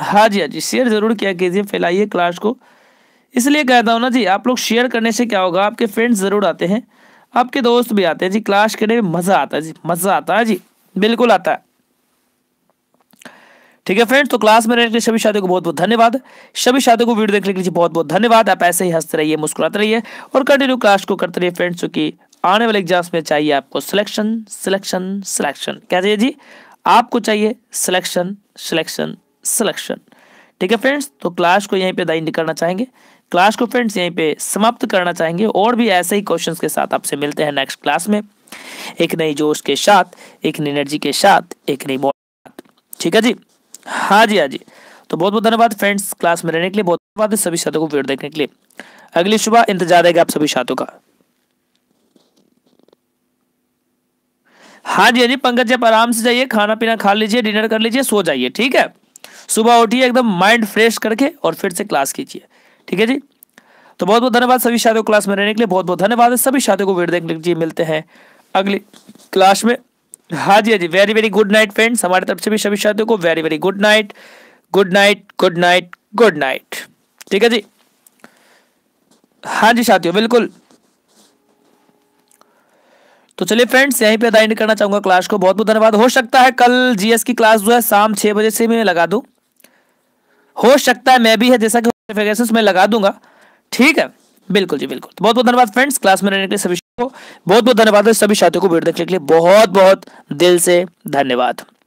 हाँ जी हाँ जी शेयर ज़रूर किया कीजिए फैलाइए क्लास को इसलिए कहता हूँ ना जी आप लोग शेयर करने से क्या होगा आपके फ्रेंड्स ज़रूर आते हैं आपके दोस्त भी आते हैं जी क्लास करने में मज़ा आता है जी मज़ा आता है जी बिल्कुल आता है ठीक है फ्रेंड्स तो क्लास में रहने के लिए सभी शादियों को बहुत बहुत धन्यवाद सभी शादियों को वीडियो देखने के लिए बहुत बहुत धन्यवाद आप ऐसे ही हंसते रहिए मुस्कुराते रहिए और कंटिन्यू क्लास को करते रहिए फ्रेंड्स क्योंकि आने वाले एग्जाम्स में चाहिए आपको सिलेक्शन सिलेक्शन सिलेक्शन क्या चाहिए जी आपको चाहिए सिलेक्शन सिलेक्शन सिलेक्शन ठीक है फ्रेंड्स तो क्लास को यहीं पे द करना चाहेंगे क्लास को फ्रेंड्स यहीं पे समाप्त करना चाहेंगे और भी ऐसे ही क्वेश्चंस के साथ आपसे मिलते हैं नेक्स्ट क्लास में एक नई जोश के साथ एक नई एनर्जी के साथ एक नई ठीक है जी हाँ जी हाँ जी तो बहुत बहुत धन्यवाद फ्रेंड्स क्लास में रहने के लिए बहुत धन्यवाद सभी छात्रों को वीडियो देखने के लिए अगली सुबह इंतजार रहेगा आप सभी छात्रों का हाँ जी हाँ जी पंकज जी आप आराम से जाइए खाना पीना खा लीजिए डिनर कर लीजिए सो जाइए ठीक है सुबह उठिए एकदम माइंड फ्रेश करके और फिर से क्लास कीजिए ठीक है जी तो बहुत बहुत धन्यवाद सभी शादियों क्लास में रहने के लिए बहुत बहुत धन्यवाद सभी शादियों को वीडियो देखने के लिए मिलते हैं अगली क्लास में हाँ जी हाँ जी very very good night friends हमारे तरफ से भी सभी शादियों को very very good night good night good night good night ठीक है जी हाँ जी साथियों बिल्कुल तो चलिए फ्रेंड्स यहीं पे अदा एंड करना चाहूंगा क्लास को बहुत बहुत धन्यवाद हो सकता है कल जीएस की क्लास जो है शाम छह बजे से मैं लगा दूं हो सकता है मैं भी है जैसा कि मैं लगा दूंगा ठीक है बिल्कुल जी बिल्कुल बहुत बहुत धन्यवाद फ्रेंड्स क्लास में रहने के लिए सभी को बहुत बहुत धन्यवाद सभी साथियों को वीडियो देखने के लिए बहुत बहुत दिल से धन्यवाद